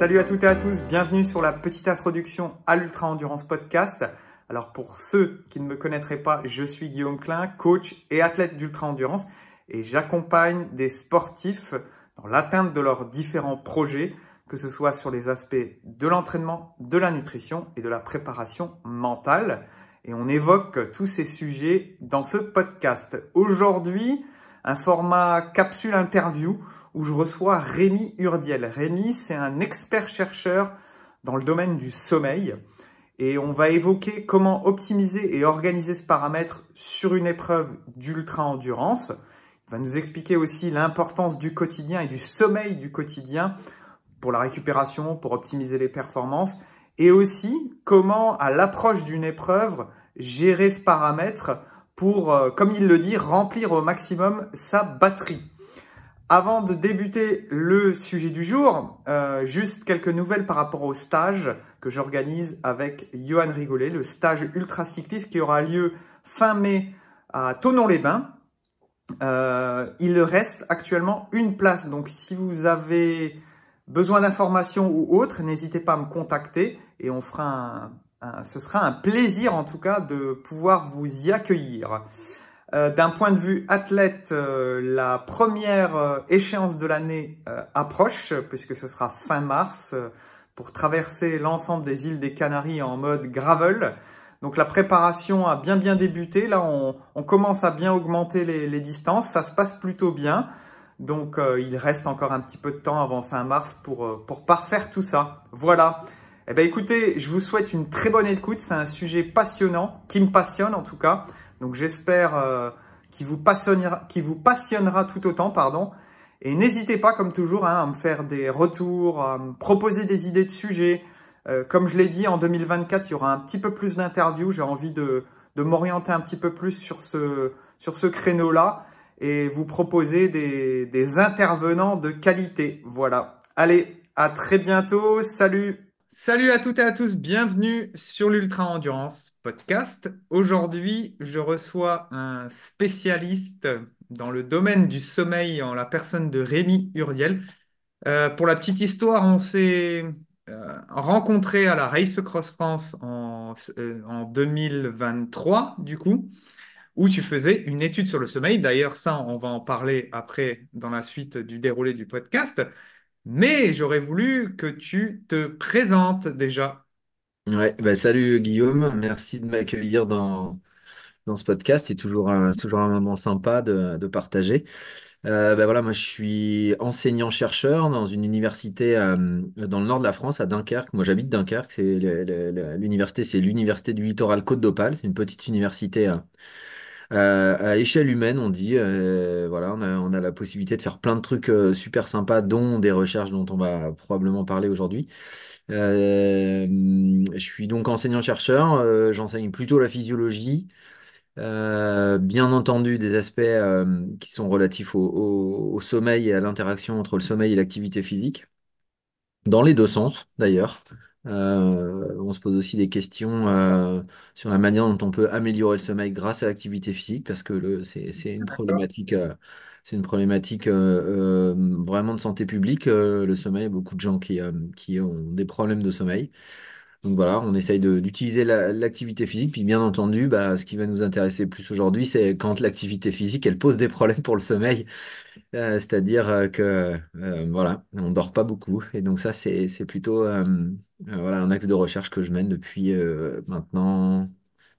Salut à toutes et à tous, bienvenue sur la petite introduction à l'Ultra Endurance Podcast. Alors pour ceux qui ne me connaîtraient pas, je suis Guillaume Klein, coach et athlète d'Ultra Endurance et j'accompagne des sportifs dans l'atteinte de leurs différents projets, que ce soit sur les aspects de l'entraînement, de la nutrition et de la préparation mentale. Et on évoque tous ces sujets dans ce podcast. Aujourd'hui, un format capsule interview où je reçois Rémi Urdiel. Rémi, c'est un expert-chercheur dans le domaine du sommeil et on va évoquer comment optimiser et organiser ce paramètre sur une épreuve d'ultra-endurance. Il va nous expliquer aussi l'importance du quotidien et du sommeil du quotidien pour la récupération, pour optimiser les performances et aussi comment, à l'approche d'une épreuve, gérer ce paramètre pour, euh, comme il le dit, remplir au maximum sa batterie. Avant de débuter le sujet du jour, euh, juste quelques nouvelles par rapport au stage que j'organise avec Johan Rigolet, le stage ultra cycliste qui aura lieu fin mai à Tonon-les-Bains. Euh, il reste actuellement une place, donc si vous avez besoin d'informations ou autres, n'hésitez pas à me contacter et on fera un, ce sera un plaisir en tout cas de pouvoir vous y accueillir. Euh, d'un point de vue athlète, euh, la première euh, échéance de l'année approche, puisque ce sera fin mars, pour traverser l'ensemble des îles des Canaries en mode gravel. Donc la préparation a bien bien débuté, là on, commence à bien augmenter les, distances, ça se passe plutôt bien. Donc il reste encore un petit peu de temps avant fin mars pour, pour parfaire tout ça. Voilà. Eh bien écoutez, je vous souhaite une très bonne écoute, c'est un sujet passionnant, qui me passionne en tout cas. Donc j'espère euh, qu'il vous, vous, passionnera tout autant. pardon. Et n'hésitez pas, comme toujours, hein, à me faire des retours, à me proposer des idées de sujets. Euh, comme je l'ai dit, en 2024, il y aura un petit peu plus d'interviews. J'ai envie de, m'orienter un petit peu plus sur ce, sur ce créneau-là et vous proposer des, des intervenants de qualité. Voilà. Allez, à très bientôt. Salut Salut à toutes et à tous, bienvenue sur l'Ultra Endurance Podcast. Aujourd'hui, je reçois un spécialiste dans le domaine du sommeil en la personne de Rémi Uriel. Euh, pour la petite histoire, on s'est euh, rencontrés rencontré à la Race Cross France en, euh, en 2023, du coup, où tu faisais une étude sur le sommeil. D'ailleurs, ça, on va en parler après dans la suite du déroulé du podcast mais j'aurais voulu que tu te présentes déjà. Ouais, bah, salut Guillaume, merci de m'accueillir dans, dans ce podcast. C'est toujours un, toujours un moment sympa de, partager. Euh, bah, voilà, moi je suis enseignant-chercheur dans une université euh, dans le nord de la France, à Dunkerque. Moi j'habite Dunkerque, c'est l'université, c'est l'université du littoral Côte d'Opale. C'est une petite université euh, euh, à échelle humaine, on dit, euh, voilà, on a, la possibilité de faire plein de trucs euh, super sympas, dont des recherches dont on va probablement parler aujourd'hui. je suis donc enseignant-chercheur, j'enseigne plutôt la physiologie. bien entendu, des aspects qui sont relatifs au sommeil et à l'interaction entre le sommeil et l'activité physique, dans les deux sens d'ailleurs. Euh, on se pose aussi des questions euh, sur la manière dont on peut améliorer le sommeil grâce à l'activité physique, parce que le, c'est, euh, c'est une problématique, c'est une problématique vraiment de santé publique, le sommeil. beaucoup de gens qui, qui ont des problèmes de sommeil. Donc voilà, on essaye d'utiliser l'activité physique. Puis bien entendu, bah, ce qui va nous intéresser plus aujourd'hui, c'est quand l'activité physique, elle pose des problèmes pour le sommeil. c'est-à-dire que voilà, on dort pas beaucoup. Et donc ça, c'est, c'est plutôt... Euh, voilà un axe de recherche que je mène depuis euh, maintenant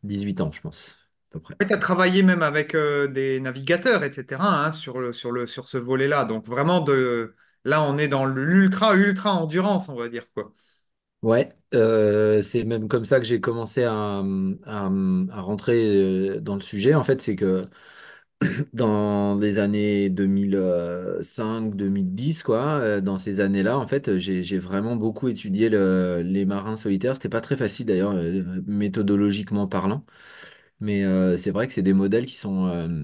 18 ans, je pense, à peu près. Tu as travaillé même avec euh, des navigateurs, etc., hein, sur sur le, sur ce volet-là. Donc vraiment, de... là, on est dans l'ultra, ultra endurance, on va dire quoi. Ouais, c'est même comme ça que j'ai commencé à, rentrer dans le sujet. En fait, c'est que dans les années 2005-2010, quoi, euh, dans ces années-là, en fait, j'ai vraiment beaucoup étudié les marins solitaires. C'était pas très facile d'ailleurs, euh, méthodologiquement parlant, mais euh, c'est vrai que c'est des modèles qui sont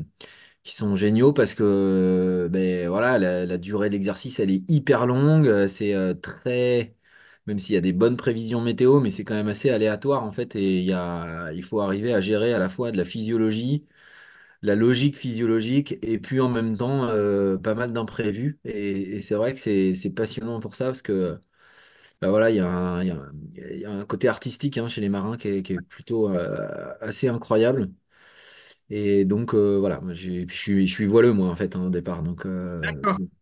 qui sont géniaux parce que ben voilà, la, durée de l'exercice, elle est hyper longue. C'est très Même s'il y a des bonnes prévisions météo, mais c'est quand même assez aléatoire en fait, et il faut arriver à gérer à la fois de la physiologie, logique physiologique et puis en même temps euh, pas mal d'imprévus. Et, c'est vrai que c'est passionnant pour ça parce que bah voilà, il y, a, a un côté artistique hein, chez les marins qui est, plutôt euh, assez incroyable. Et donc euh, voilà, je suis, je suis voileux moi en fait hein, au départ. Donc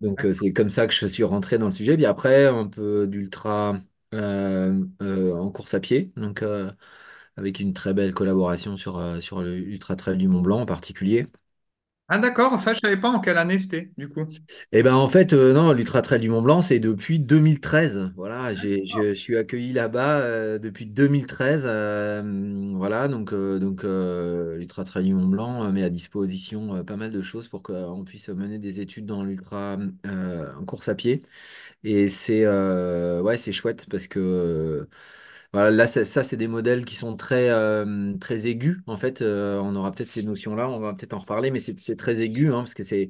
donc c'est comme ça que je suis rentré dans le sujet. Puis après un peu d'ultra en course à pied. Donc avec une très belle collaboration sur, euh, sur l'Ultra Trail du Mont Blanc en particulier. Ah d'accord, ça je savais pas en quelle année c'était du coup. Eh ben en fait euh, non, l'Ultra Trail du Mont Blanc c'est depuis 2013. Voilà, je, suis accueilli là-bas euh, depuis 2013. voilà donc donc l'Ultra Trail du Mont Blanc met à disposition pas mal de choses pour qu'on puisse mener des études dans l'ultra en course à pied. Et c'est ouais c'est chouette parce que là, ça, c'est des modèles qui sont très, euh, très aigus. En fait, euh, on aura peut-être ces notions-là, on va peut-être en reparler, mais c'est, très aigu, hein, parce que c'est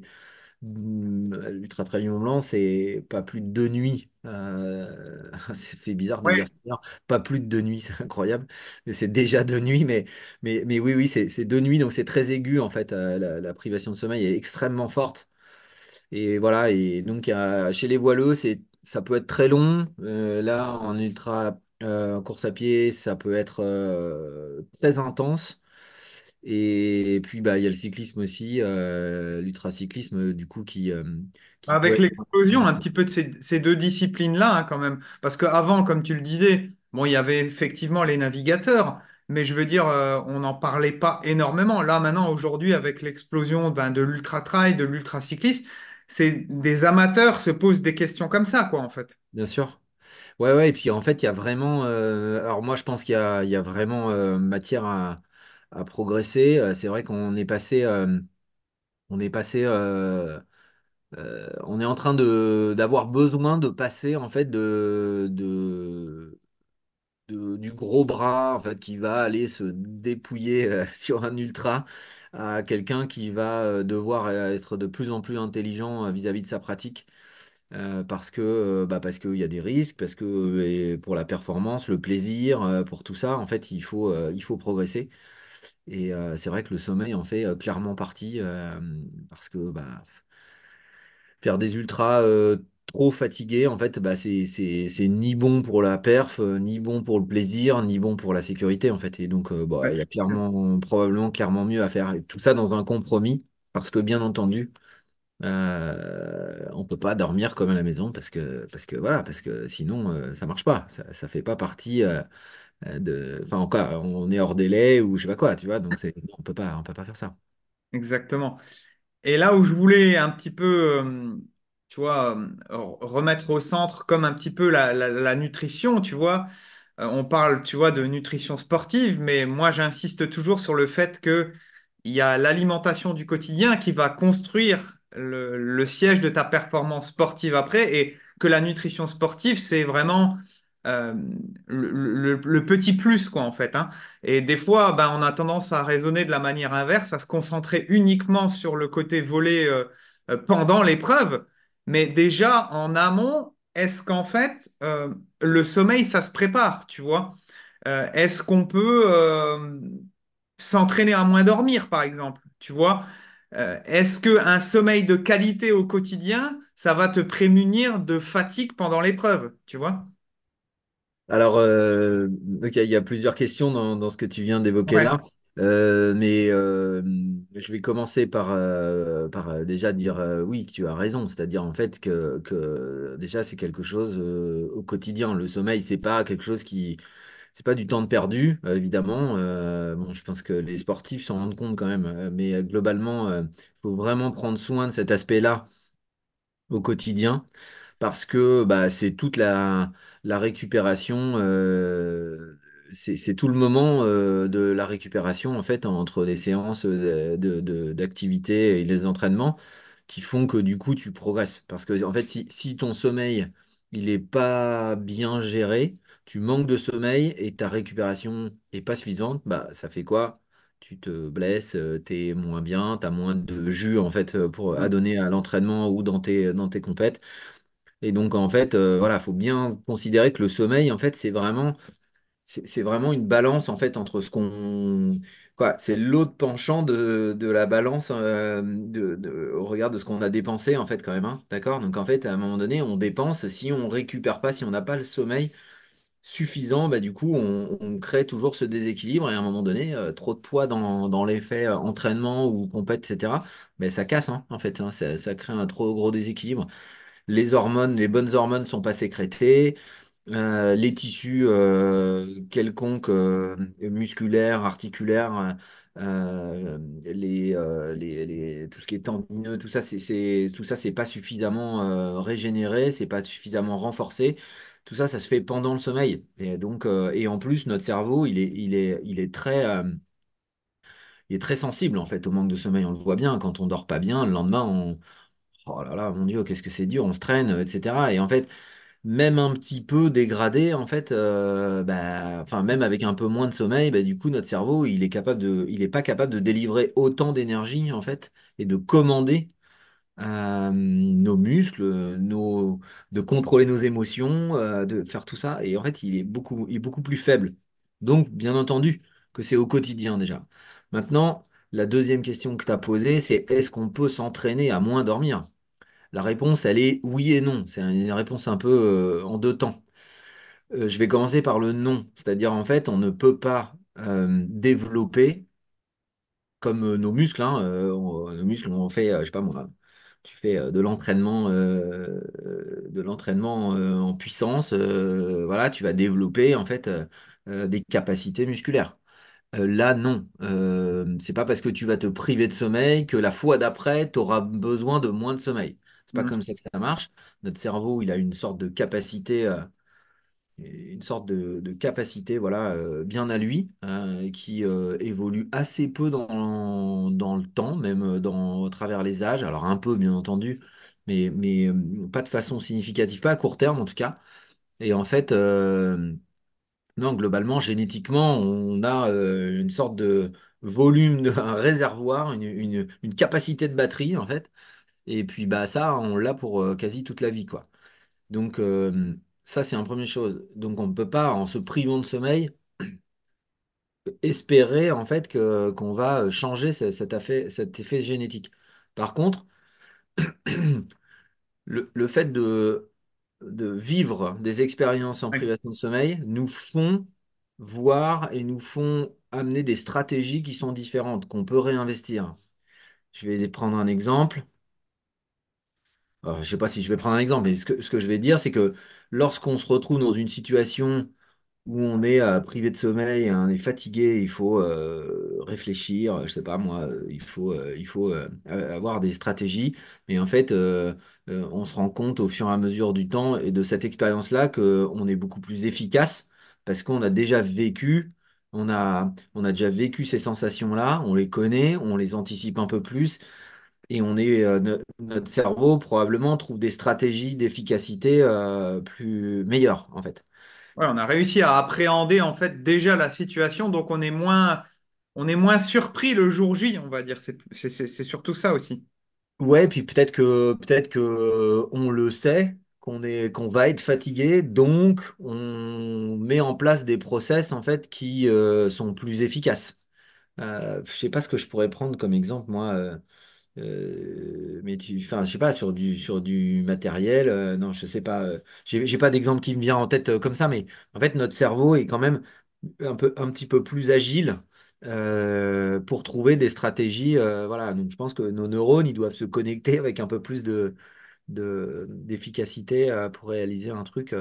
mm, l'ultra très blanc, c'est pas plus de deux nuits. Euh, c'est bizarre de dire pas plus de deux nuits, c'est incroyable. Mais c'est déjà deux nuits, mais, mais, oui, oui, c'est, deux nuits, donc c'est très aigu en fait. La, privation de sommeil est extrêmement forte. Et voilà, et donc chez les voileux, c'est ça peut être très long. là, en ultra euh, course à pied, ça peut être euh, très intense. Et puis, bah, il y a le cyclisme aussi, euh, l'ultracyclisme, du coup, qui, euh, Avec l'explosion un petit peu de ces, deux disciplines-là, hein, quand même. Parce qu'avant, comme tu le disais, bon, il y avait effectivement les navigateurs, mais je veux dire, on n'en parlait pas énormément. Là, maintenant, aujourd'hui, avec l'explosion ben, de l'ultra-trail, de lultra c'est des amateurs se posent des questions comme ça, quoi, en fait. Bien sûr. Ouais, ouais, et puis en fait, il y a vraiment. Euh, alors, moi, je pense qu'il y a, vraiment euh, matière à, progresser. Euh, c'est vrai qu'on est passé. on est passé. on est en train d'avoir besoin de passer, en fait, de, du gros bras fait qui va aller se dépouiller sur un ultra à quelqu'un qui va devoir être de plus en plus intelligent vis-à-vis de sa pratique. Euh, parce que euh, bah parce qu'il y a des risques, parce que euh, pour la performance, le plaisir, pour tout ça, en fait, il faut, il faut progresser. Et c'est vrai que le sommeil en fait clairement partie, parce que bah, faire des ultras trop fatigués en fait, bah, c'est, ni bon pour la perf, ni bon pour le plaisir, ni bon pour la sécurité, en fait. Et donc, bah, il y a clairement, probablement, clairement mieux à faire. tout ça dans un compromis, parce que, bien entendu, euh, on peut pas dormir comme à la maison parce que, parce que, voilà, parce que sinon ça euh, ça marche pas. Ça, ça fait pas partie euh, euh, de. Enfin, encore, on est hors délai ou je sais pas quoi, tu vois. Donc on peut pas, on peut pas faire ça. Exactement. Et là où je voulais un petit peu, tu vois, remettre au centre comme un petit peu la, la- nutrition, tu vois, on parle, tu vois, de nutrition sportive, mais moi j'insiste toujours sur le fait que il y a l'alimentation du quotidien qui va construire le, siège de ta performance sportive après et que la nutrition sportive, c'est vraiment euh, le, petit plus, quoi, en fait. Hein. Et des fois, ben, on a tendance à raisonner de la manière inverse, à se concentrer uniquement sur le côté volé euh, euh, pendant l'épreuve. Mais déjà, en amont, est-ce qu'en fait, le sommeil, ça se prépare, tu vois Est-ce qu'on peut s'entraîner à moins dormir, par exemple, tu vois euh, est-ce qu'un sommeil de qualité au quotidien, ça va te prémunir de fatigue pendant l'épreuve, tu vois Alors, euh, il y, a plusieurs questions dans, ce que tu viens d'évoquer là. Euh, mais je vais commencer par, déjà dire oui, tu as raison. C'est-à-dire en fait que, que déjà c'est quelque chose au quotidien. Le sommeil, c'est pas quelque chose qui, c'est pas du temps de perdu, euh, évidemment. Euh, bon, je pense que les sportifs s'en rendent compte quand même, euh, mais globalement, il faut vraiment prendre soin de cet aspect-là au quotidien parce que bah, c'est toute la, récupération, c'est tout le moment de la récupération en fait entre les séances d'activité et les entraînements qui font que du coup tu progresses parce que en fait si, si ton sommeil il est pas bien géré tu manques de sommeil et ta récupération n'est pas suffisante, bah, ça fait quoi? Tu te blesses, euh, tu es moins bien, tu as moins de jus en fait euh, pour, à mm. donner à l'entraînement ou dans tes, dans tes compètes. Et donc en fait, euh, faut bien considérer que le sommeil, en fait, c'est vraiment, c'est vraiment une balance en fait entre ce qu'on, quoi, c'est l'autre penchant de, la balance au regard de ce qu'on a dépensé en fait quand même, hein, d'accord? Donc en fait, à un moment donné, on dépense si on récupère pas, si on n'a pas le sommeil, suffisant, bah, du coup, on, crée toujours ce déséquilibre et à un moment donné, euh, trop de poids dans, dans l'effet euh, entraînement ou compète, etc., mais ben, ça casse hein, en fait, hein, ça, crée un trop gros déséquilibre. Les hormones, les bonnes hormones sont pas sécrétées, euh, les tissus quelconques, musculaires, articulaires, les, les, tout ce qui est tendineux, tout ça, c'est, tout ça, c'est pas suffisamment régénéré, c'est pas suffisamment renforcé tout ça, ça se fait pendant le sommeil. Et donc, euh, et en plus, notre cerveau, il est, il est, il est très, euh, est très sensible en fait au manque de sommeil. On le voit bien quand on dort pas bien. Le lendemain, on, oh là là, mon Dieu, qu'est-ce que c'est dur, on se traîne, etc. Et en fait, même un petit peu dégradé, en fait, euh, bah, enfin même avec un peu moins de sommeil, bah, du coup, notre cerveau, il est capable de, il est pas capable de délivrer autant d'énergie en fait et de commander euh, nos muscles, de contrôler nos émotions, euh, de faire tout ça. Et en fait, il est beaucoup, il est beaucoup plus faible. Donc, bien entendu, que c'est au quotidien déjà. Maintenant, la deuxième question que tu as posée, c'est est-ce qu'on peut s'entraîner à moins dormir La réponse, elle est oui et non. C'est une réponse un peu euh, en deux temps. je vais commencer par le non, c'est-à-dire en fait, on ne peut pas développer comme nos muscles, hein, nos muscles, ont fait, je sais pas moi, tu fais euh, de l'entraînement euh, euh, de l'entraînement en puissance voilà tu vas développer en fait des capacités musculaires là non c'est pas parce que tu vas te priver de sommeil que la fois d'après tu auras besoin de moins de sommeil c'est pas mmh. comme ça que ça marche notre cerveau il a une sorte de capacité une sorte de, capacité voilà euh, bien à lui hein, qui euh, évolue assez peu dans, dans le temps même euh, dans au travers les âges alors un peu bien entendu mais mais pas de façon significative pas à court terme en tout cas et en fait non globalement génétiquement on a une sorte de volume un réservoir une, capacité de batterie en fait et puis bah ça on l'a pour quasi toute la vie quoi donc ça, c'est une première chose. Donc, on ne peut pas, en se privant de sommeil, espérer en fait qu'on va euh, changer cet effet, génétique. Par contre, le, fait de, de vivre des expériences en privation de sommeil nous font voir et nous font amener des stratégies qui sont différentes, qu'on peut réinvestir. Je vais prendre un exemple. Je euh, je sais pas si je vais prendre un exemple, mais ce que, je vais dire, c'est que lorsqu'on se retrouve dans une situation où on est euh, privé de sommeil, hein, on est fatigué, il faut euh, réfléchir, je sais pas moi, il faut, il faut avoir des stratégies. Mais en fait, on se rend compte au fur et à mesure du temps et de cette expérience-là qu'on est beaucoup plus efficace parce qu'on a déjà vécu, on a, on a déjà vécu ces sensations-là, on les connaît, on les anticipe un peu plus et on est euh, notre cerveau probablement trouve des stratégies d'efficacité euh, plus meilleures en fait. Ouais, on a réussi à appréhender en fait déjà la situation, donc on est moins, on est moins surpris le jour J, on va dire. C'est, surtout ça aussi. Ouais, puis peut-être que peut-être que on le sait qu'on est qu'on va être fatigué, donc on met en place des process en fait qui euh, sont plus efficaces. Euh, je sais pas ce que je pourrais prendre comme exemple moi. Euh, mais tu, enfin, je sais pas, sur du, sur du matériel, euh, non, je sais pas, euh, j'ai pas d'exemple qui me vient en tête comme ça, mais en fait, notre cerveau est quand même un peu, un petit peu plus agile pour trouver des stratégies. voilà, donc je pense que nos neurones, ils doivent se connecter avec un peu plus de, de, d'efficacité pour réaliser un truc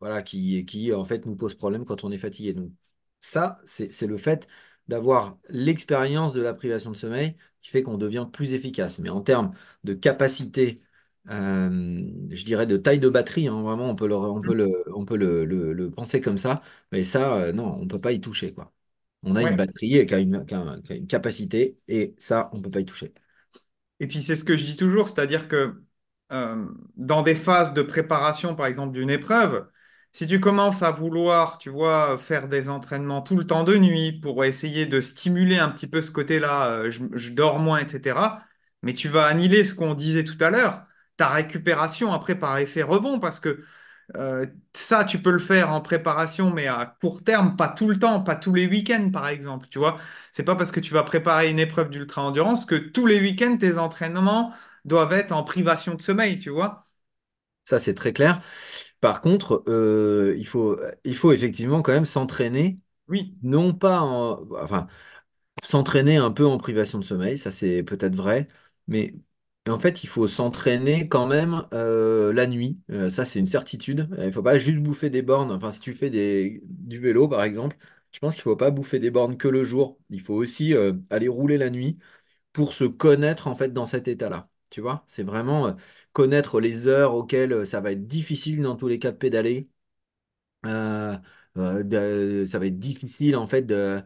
voilà, qui, qui, en fait, nous pose problème quand on est fatigué. Donc, ça, c'est c'est le fait d'avoir l'expérience de la privation de sommeil qui fait qu'on devient plus efficace. Mais en termes de capacité, euh, je dirais de taille de batterie, hein, vraiment, on peut le, on peut on peut le, penser comme ça. Mais ça, euh, non, on ne peut pas y toucher. Quoi. On a une batterie qui a une, capacité et ça, on ne peut pas y toucher. Et puis, c'est ce que je dis toujours, c'est-à-dire que euh, dans des phases de préparation, par exemple, d'une épreuve, si tu commences à vouloir, tu vois, faire des entraînements tout le temps de nuit pour essayer de stimuler un petit peu ce côté-là, euh, je, dors moins, etc., mais tu vas annuler ce qu'on disait tout à l'heure, ta récupération après par effet rebond, parce que euh, ça, tu peux le faire en préparation, mais à court terme, pas tout le temps, pas tous les week-ends, par exemple. Tu vois, c'est pas parce que tu vas préparer une épreuve d'ultra-endurance que tous les week-ends, tes entraînements doivent être en privation de sommeil, tu vois. Ça, c'est très clair. Par contre, euh, il faut, il faut effectivement quand même s'entraîner, Oui, non pas en, enfin, s'entraîner un peu en privation de sommeil, ça c'est peut-être vrai, mais en fait, il faut s'entraîner quand même euh, la nuit, euh, ça c'est une certitude. Il ne faut pas juste bouffer des bornes, enfin si tu fais du vélo par exemple, je pense qu'il ne faut pas bouffer des bornes que le jour, il faut aussi aller rouler la nuit pour se connaître en fait dans cet état-là. Tu vois, c'est vraiment euh, connaître les heures auxquelles euh, ça va être difficile dans tous les cas de pédaler. Euh, ça va être difficile en fait de,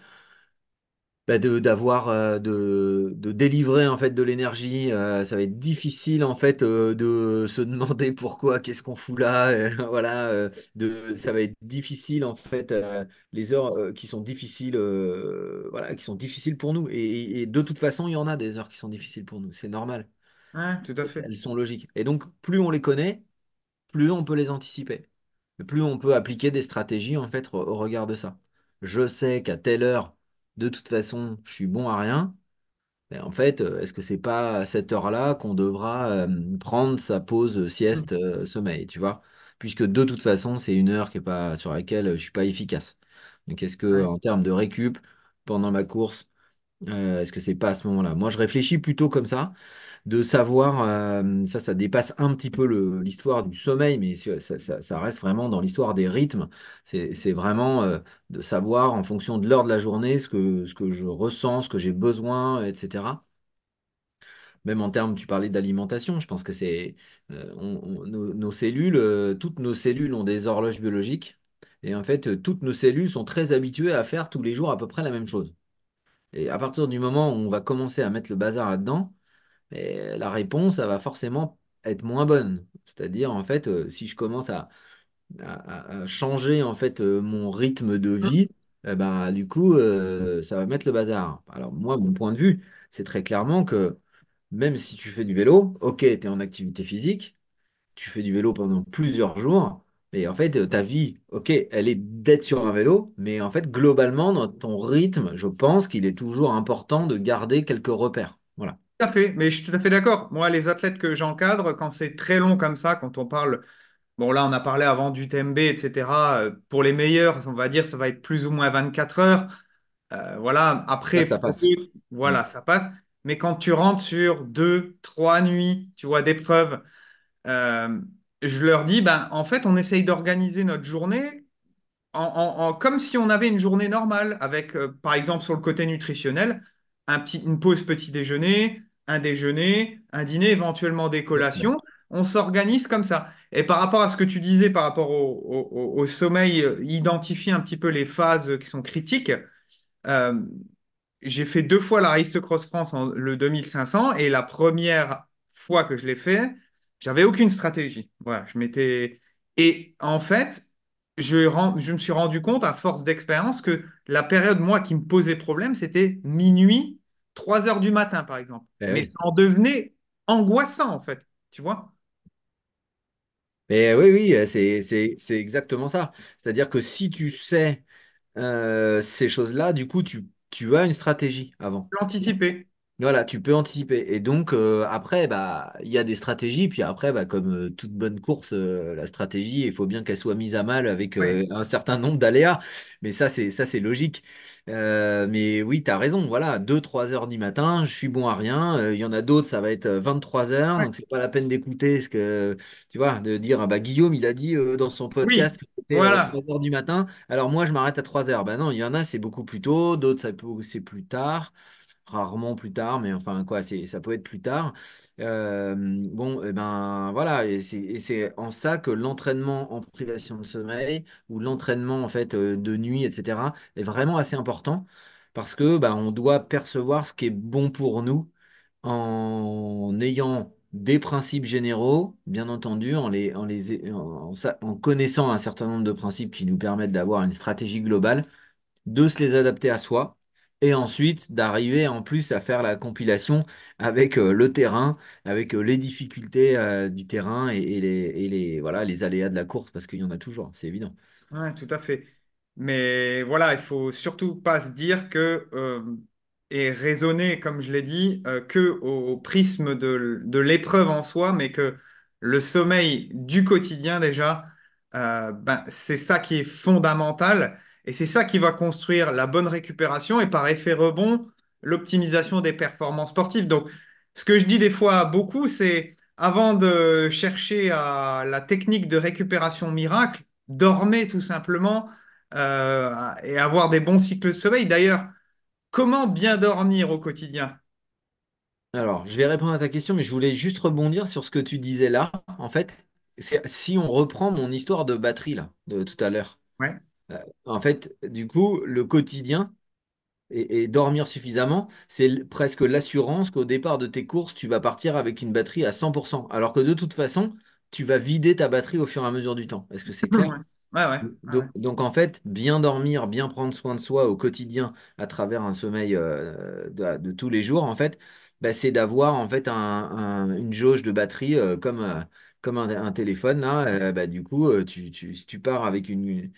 bah, d'avoir de, délivrer en fait de l'énergie ça va être difficile en fait de se demander pourquoi qu'est-ce qu'on fout là voilà de ça va être difficile en fait les heures qui sont difficiles voilà qui sont difficiles pour nous et de toute façon il y en a des heures qui sont difficiles pour nous c'est normal tout à fait. Elles sont logiques. Et donc, plus on les connaît, plus on peut les anticiper. Plus on peut appliquer des stratégies, en fait, au regard de ça. Je sais qu'à telle heure, de toute façon, je suis bon à rien. Mais en fait, euh, est-ce que c'est pas à cette heure-là qu'on devra euh, prendre sa pause euh, sieste mm. sommeil, tu vois? Puisque de toute façon, c'est une heure qui est pas, sur laquelle je suis pas efficace. Donc, est-ce que en termes de récup pendant ma course, est-ce que c'est pas à ce moment-là? Moi, je réfléchis plutôt comme ça de savoir, euh, ça, ça dépasse un petit peu l'histoire du sommeil, mais ça, reste vraiment dans l'histoire des rythmes. C'est vraiment euh, de savoir en fonction de l'heure de la journée ce que, ce que je ressens, ce que j'ai besoin, etc. Même en termes, tu parlais d'alimentation, je pense que c'est euh, nos, nos, cellules, toutes nos cellules ont des horloges biologiques. Et en fait, toutes nos cellules sont très habituées à faire tous les jours à peu près la même chose. Et à partir du moment où on va commencer à mettre le bazar là-dedans, et la réponse, ça va forcément être moins bonne. C'est-à-dire, en fait, euh, si je commence à, changer en fait euh, mon rythme de mmh. vie, eh ben, du coup, euh, ça va mettre le bazar. Alors, moi, mon point de vue, c'est très clairement que même si tu fais du vélo, ok, tu es en activité physique, tu fais du vélo pendant plusieurs jours, mais en fait, ta vie, ok, elle est d'être sur un vélo, mais en fait, globalement, dans ton rythme, je pense qu'il est toujours important de garder quelques repères. Voilà. Tout à fait, mais je suis tout à fait d'accord. Moi, les athlètes que j'encadre, quand c'est très long comme ça, quand on parle, bon là, on a parlé avant du TMB, etc. Euh, pour les meilleurs, on va dire, ça va être plus ou moins 24 heures. Euh, voilà, après, ça passe. voilà, mm. ça passe. Mais quand tu rentres sur deux, trois nuits, tu vois, d'épreuves, euh, je leur dis, ben, en fait, on essaye d'organiser notre journée en, comme si on avait une journée normale, avec, euh, par exemple, sur le côté nutritionnel, une pause petit déjeuner, un déjeuner, un dîner, éventuellement des collations. On s'organise comme ça. Et par rapport à ce que tu disais, par rapport au, sommeil, euh, identifier un petit peu les phases qui sont critiques. Euh, j'ai fait deux fois la Race Cross France en le 2500 et la première fois que je l'ai fait, j'avais aucune stratégie. Voilà, je m'étais et en fait, je, je me suis rendu compte à force d'expérience que la période moi qui me posait problème, c'était minuit 3 heures du matin, par exemple. Eh Mais ça en devenait angoissant, en fait. Tu vois Mais eh oui, oui, euh, c'est exactement ça. C'est-à-dire que si tu sais euh, ces choses-là, du coup, tu, tu as une stratégie avant. L'anticiper. Voilà, tu peux anticiper. Et donc, euh, après, bah, il y a des stratégies. Puis après, bah, comme euh, toute bonne course, euh, la stratégie, il faut bien qu'elle soit mise à mal avec un certain nombre d'aléas. Mais ça, c'est ça, c'est logique. mais oui, tu as raison. Voilà, 2-3 heures du matin, je suis bon à rien. Il y en a d'autres, ça va être 23 heures. Donc, Donc, c'est pas la peine d'écouter ce que, tu vois, de dire, ah bah, Guillaume, il a dit dans son podcast que c'était 3 heures du matin. Alors, moi, je m'arrête à 3 heures. Ben non, il y en a, c'est beaucoup plus tôt. D'autres, c'est plus tard rarement plus tard, mais enfin quoi, c'est ça peut être plus tard. Euh, bon, et eh ben voilà, et c'est en ça que l'entraînement en privation de sommeil ou l'entraînement en fait euh, de nuit, etc., est vraiment assez important parce que ben, on doit percevoir ce qui est bon pour nous en ayant des principes généraux, bien entendu, en, les, en, les, en connaissant un certain nombre de principes qui nous permettent d'avoir une stratégie globale, de se les adapter à soi et ensuite, d'arriver en plus à faire la compilation avec euh, le terrain, avec euh, les difficultés euh, du terrain et, et les, voilà, les aléas de la course, parce qu'il y en a toujours, c'est évident. Oui, tout à fait. Mais voilà, il faut surtout pas se dire que et raisonner, comme je l'ai dit, que au, prisme de, de l'épreuve en soi, mais que le sommeil du quotidien déjà, ben, c'est ça qui est fondamental. Et c'est ça qui va construire la bonne récupération et par effet rebond, l'optimisation des performances sportives. Donc, ce que je dis des fois beaucoup, c'est avant de chercher à la technique de récupération miracle, dormez tout simplement euh, et avoir des bons cycles de sommeil. D'ailleurs, comment bien dormir au quotidien Alors, je vais répondre à ta question, mais je voulais juste rebondir sur ce que tu disais là. En fait, si on reprend mon histoire de batterie là, de tout à l'heure. Ouais. Euh, en fait, du coup, le quotidien et, dormir suffisamment, c'est presque l'assurance qu'au départ de tes courses, tu vas partir avec une batterie à 100%. Alors que de toute façon, tu vas vider ta batterie au fur et à mesure du temps. Est-ce que c'est clair donc, en fait, bien dormir, bien prendre soin de soi au quotidien à travers un sommeil euh, de, tous les jours, en fait, bah, c'est d'avoir en fait une jauge de batterie euh, comme, comme un, téléphone. Bah, du coup, si tu pars avec une,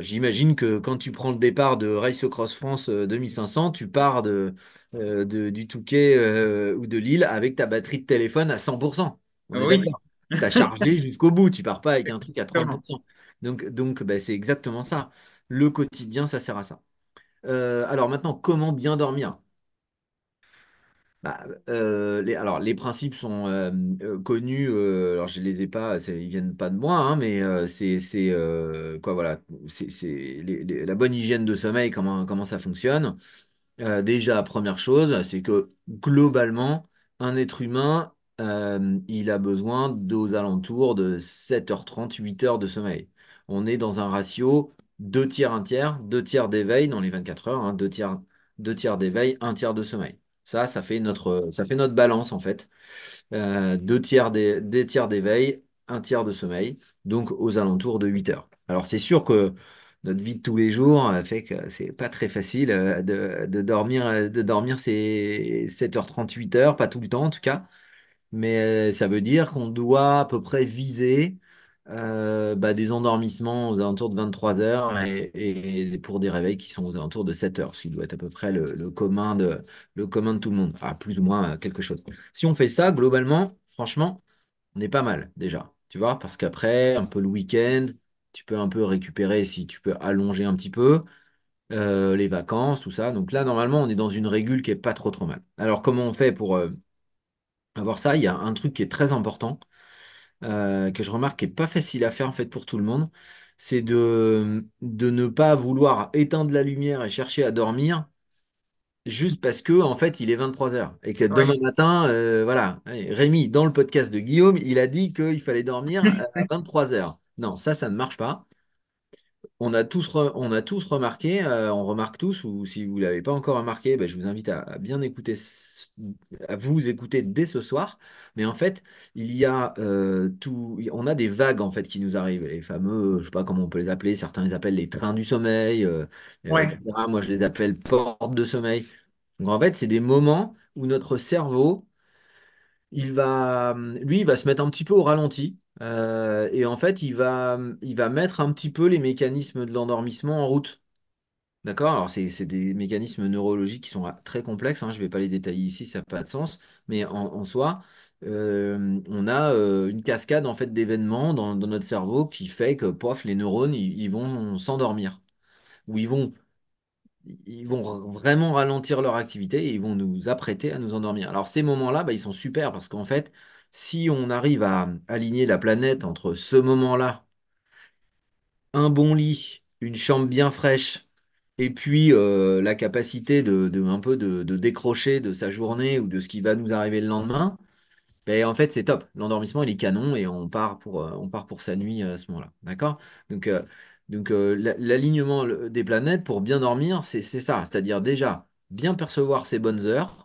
J'imagine que quand tu prends le départ de Race Cross France 2500, euh, tu pars de, euh, du Touquet euh, ou de Lille avec ta batterie de téléphone à 100%. Tu as chargé jusqu'au bout, tu pars pas avec un truc à 30%. Donc, donc bah, c'est exactement ça. Le quotidien, ça sert à ça. alors maintenant, comment bien dormir bah, euh, les, alors, les principes sont euh, euh, connus. alors, je les ai pas, ils ne viennent pas de moi, hein, mais c'est quoi, voilà, c'est la bonne hygiène de sommeil, comment, comment ça fonctionne. déjà, première chose, c'est que globalement, un être humain, il a besoin d'aux alentours de 7h30, 8h de sommeil. On est dans un ratio 2 tiers, 1 tiers, 2 tiers d'éveil dans les 24 heures, hein, tiers, 2 tiers d'éveil, 1 tiers de sommeil. Ça, ça fait notre, ça fait notre balance en fait. Euh, deux tiers des, tiers d'éveil, un tiers de sommeil, donc aux alentours de 8 heures. Alors c'est sûr que notre vie de tous les jours euh, fait que c'est pas très facile euh, de, dormir, de dormir ces 7h38 heures, pas tout le temps en tout cas. Mais ça veut dire qu'on doit à peu près viser euh, bah, des endormissements aux alentours de 23 h et, pour des réveils qui sont aux alentours de 7 h ce qui doit être à peu près le, commun, de, le commun de tout le monde, à plus ou moins euh, quelque chose. Si on fait ça, globalement, franchement, on est pas mal déjà, tu vois, parce qu'après, un peu le week-end, tu peux un peu récupérer si tu peux allonger un petit peu. Euh, les vacances, tout ça. Donc là, normalement, on est dans une régule qui est pas trop trop mal. Alors, comment on fait pour avoir ça Il y a un truc qui est très important, euh, que je remarque qui n'est pas facile à faire en fait pour tout le monde, c'est de, de ne pas vouloir éteindre la lumière et chercher à dormir juste parce que en fait il est 23h et que demain matin euh, voilà Rémi dans le podcast de Guillaume il a dit qu'il fallait dormir à 23h non ça ça ne marche pas on a tous, on a tous remarqué euh, on remarque tous ou si vous l'avez pas encore remarqué ben, je vous invite à, à bien écouter à vous écouter dès ce soir. Mais en fait, il y a euh, tout, on a des vagues en fait qui nous arrivent. Les fameux, euh, je sais pas comment on peut les appeler. Certains les appellent les trains du sommeil, euh, Moi, je les appelle portes de sommeil. Donc en fait, c'est des moments où notre cerveau, il va, lui, il va se mettre un petit peu au ralenti. et en fait, il va, il va mettre un petit peu les mécanismes de l'endormissement en route. D'accord? Alors, c'est des mécanismes neurologiques qui sont ah, très complexes. Hein, je ne vais pas les détailler ici, ça n'a pas de sens. Mais en, soi, euh, on a euh, une cascade en fait, d'événements dans, notre cerveau qui fait que, les neurones, ils, vont s'endormir. Ou ils vont, ils vont vraiment ralentir leur activité et ils vont nous apprêter à nous endormir. Alors, ces moments-là, bah, ils sont super parce qu'en fait, si on arrive à aligner la planète entre ce moment-là, un bon lit, une chambre bien fraîche, et puis euh, la capacité de, un peu de, décrocher de sa journée ou de ce qui va nous arriver le lendemain, ben, en fait c'est top. L'endormissement il est canon et on part pour, euh, on part pour sa nuit euh, à ce moment-là. D'accord Donc, donc l'alignement des planètes pour bien dormir, c'est ça. C'est-à-dire déjà bien percevoir ses bonnes heures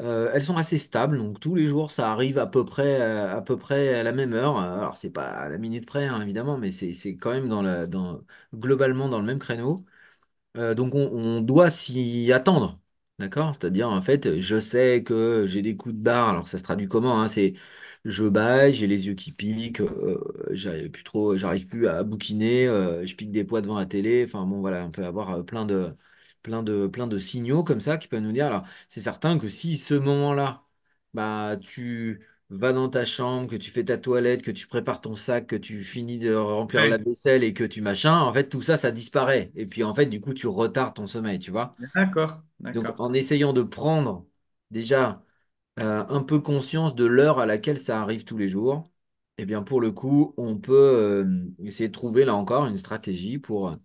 euh, elles sont assez stables, donc tous les jours ça arrive à peu près euh, à, peu près à la même heure. Alors c'est pas à la minute près hein, évidemment, mais c'est c'est quand même dans la dans globalement dans le même créneau. Euh, donc on, doit s'y attendre, d'accord? C'est-à-dire en fait, je sais que j'ai des coups de barre. Alors ça se traduit comment, hein? C'est je baille, j'ai les yeux qui piquent, j'arrive plus trop, j'arrive plus à bouquiner, je pique des poids devant la télé. Enfin bon voilà, on peut avoir plein de plein de, plein de signaux comme ça qui peuvent nous dire, alors c'est certain que si ce moment-là, bah, tu vas dans ta chambre, que tu fais ta toilette, que tu prépares ton sac, que tu finis de remplir la vaisselle et que tu machins, en fait, tout ça, ça disparaît. Et puis, en fait, du coup, tu retardes ton sommeil, tu vois. D'accord, Donc, en essayant de prendre déjà euh, un peu conscience de l'heure à laquelle ça arrive tous les jours, eh bien, pour le coup, on peut euh, essayer de trouver, là encore, une stratégie pour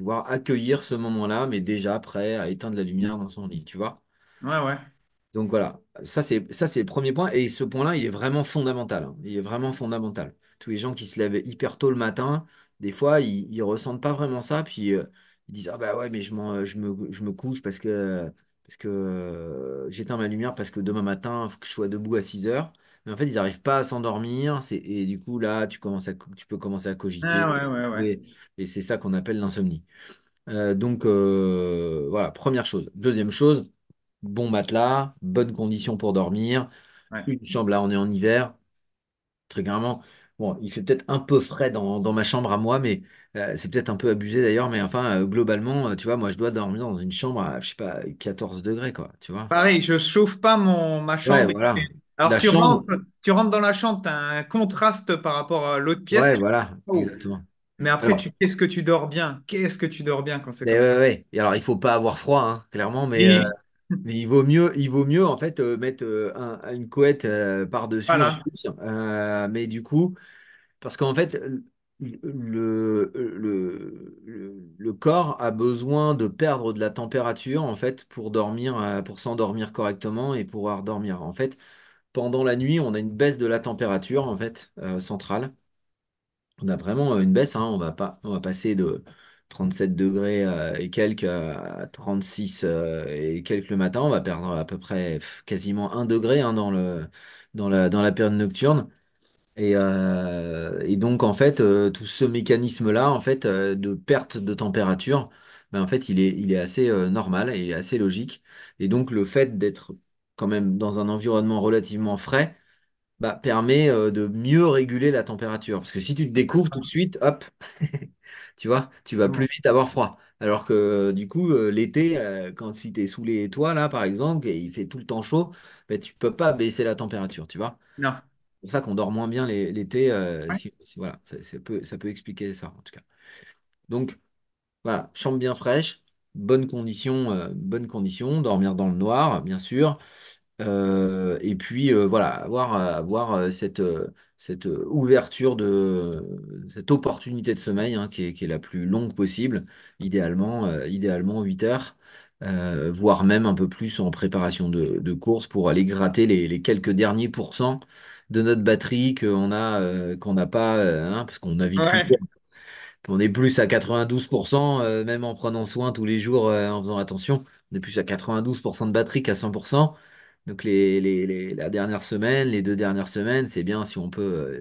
Voir accueillir ce moment-là, mais déjà prêt à éteindre la lumière dans son lit, tu vois. Ouais, ouais. Donc voilà, ça c'est ça c'est le premier point et ce point-là il est vraiment fondamental. Hein. Il est vraiment fondamental. Tous les gens qui se lèvent hyper tôt le matin, des fois ils, ils ressentent pas vraiment ça, puis euh, ils disent ah bah ouais mais je je me, couche parce que parce que euh, j'éteins ma lumière parce que demain matin faut que je sois debout à 6 heures. Mais en fait, ils n'arrivent pas à s'endormir. Et du coup, là, tu, commences à, tu peux commencer à cogiter. Ah et, c'est ça qu'on appelle l'insomnie. Euh, donc, euh, voilà, première chose. Deuxième chose, bon matelas, bonnes conditions pour dormir. Une chambre, là, on est en hiver. Très clairement, Bon, il fait peut-être un peu frais dans, ma chambre à moi, mais euh, c'est peut-être un peu abusé d'ailleurs. Mais enfin, globalement, tu vois, moi, je dois dormir dans une chambre à, je sais pas, 14 degrés, quoi, tu vois. Pareil, je chauffe pas mon, ma chambre. voilà. Alors, tu, rentres, dans la chambre, tu as un contraste par rapport à l'autre pièce. Ouais, voilà, oh. exactement. Mais après, qu'est-ce que tu dors bien Qu'est-ce que tu dors bien quand c'est eh comme ouais, alors, il ne faut pas avoir froid, hein, clairement, euh, mais, il, vaut mieux, il vaut mieux, en fait, euh, mettre euh, une couette par-dessus. mais du coup, parce qu'en fait, le, le, le, le, corps a besoin de perdre de la température en fait pour dormir, pour s'endormir correctement et pouvoir dormir. En fait, pendant la nuit, on a une baisse de la température en fait euh, centrale. On a vraiment euh, une baisse. Hein. on va pas, on va passer de 37 degrés euh, et quelques à 36 et quelques le matin. On va perdre à peu près quasiment 1 degré hein, dans le, dans la, dans la période nocturne. Et, donc en fait, tout ce mécanisme-là, en fait, de perte de température, ben, en fait, il est, il est assez normal et assez logique. Et donc le fait d'être quand même dans un environnement relativement frais, bah, permet euh, de mieux réguler la température. Parce que si tu te découvres tout de suite, hop, tu vois, tu vas plus vite avoir froid. Alors que euh, du coup, euh, l'été, quand si tu es sous les toits, là, par exemple, et il fait tout le temps chaud, tu bah, tu peux pas baisser la température, tu vois. Non. C'est pour ça qu'on dort moins bien l'été. voilà, ça, peut, expliquer ça, en tout cas. Donc, voilà, chambre bien fraîche, bonnes conditions, bonnes conditions, dormir dans le noir, bien sûr. Euh, et puis euh, voilà, avoir, avoir euh, cette, cette ouverture de cette opportunité de sommeil hein, qui est, la plus longue possible, idéalement, idéalement 8 heures, voire même un peu plus en préparation de, course pour aller gratter les, quelques derniers pourcents de notre batterie qu'on a, qu'on n'a pas, hein, parce qu'on a vite On est plus à 92%, même en prenant soin tous les jours, en faisant attention. On est plus à 92% de batterie qu'à 100%. Donc les, les- les- la dernière semaine, les deux dernières semaines, c'est bien si on peut euh,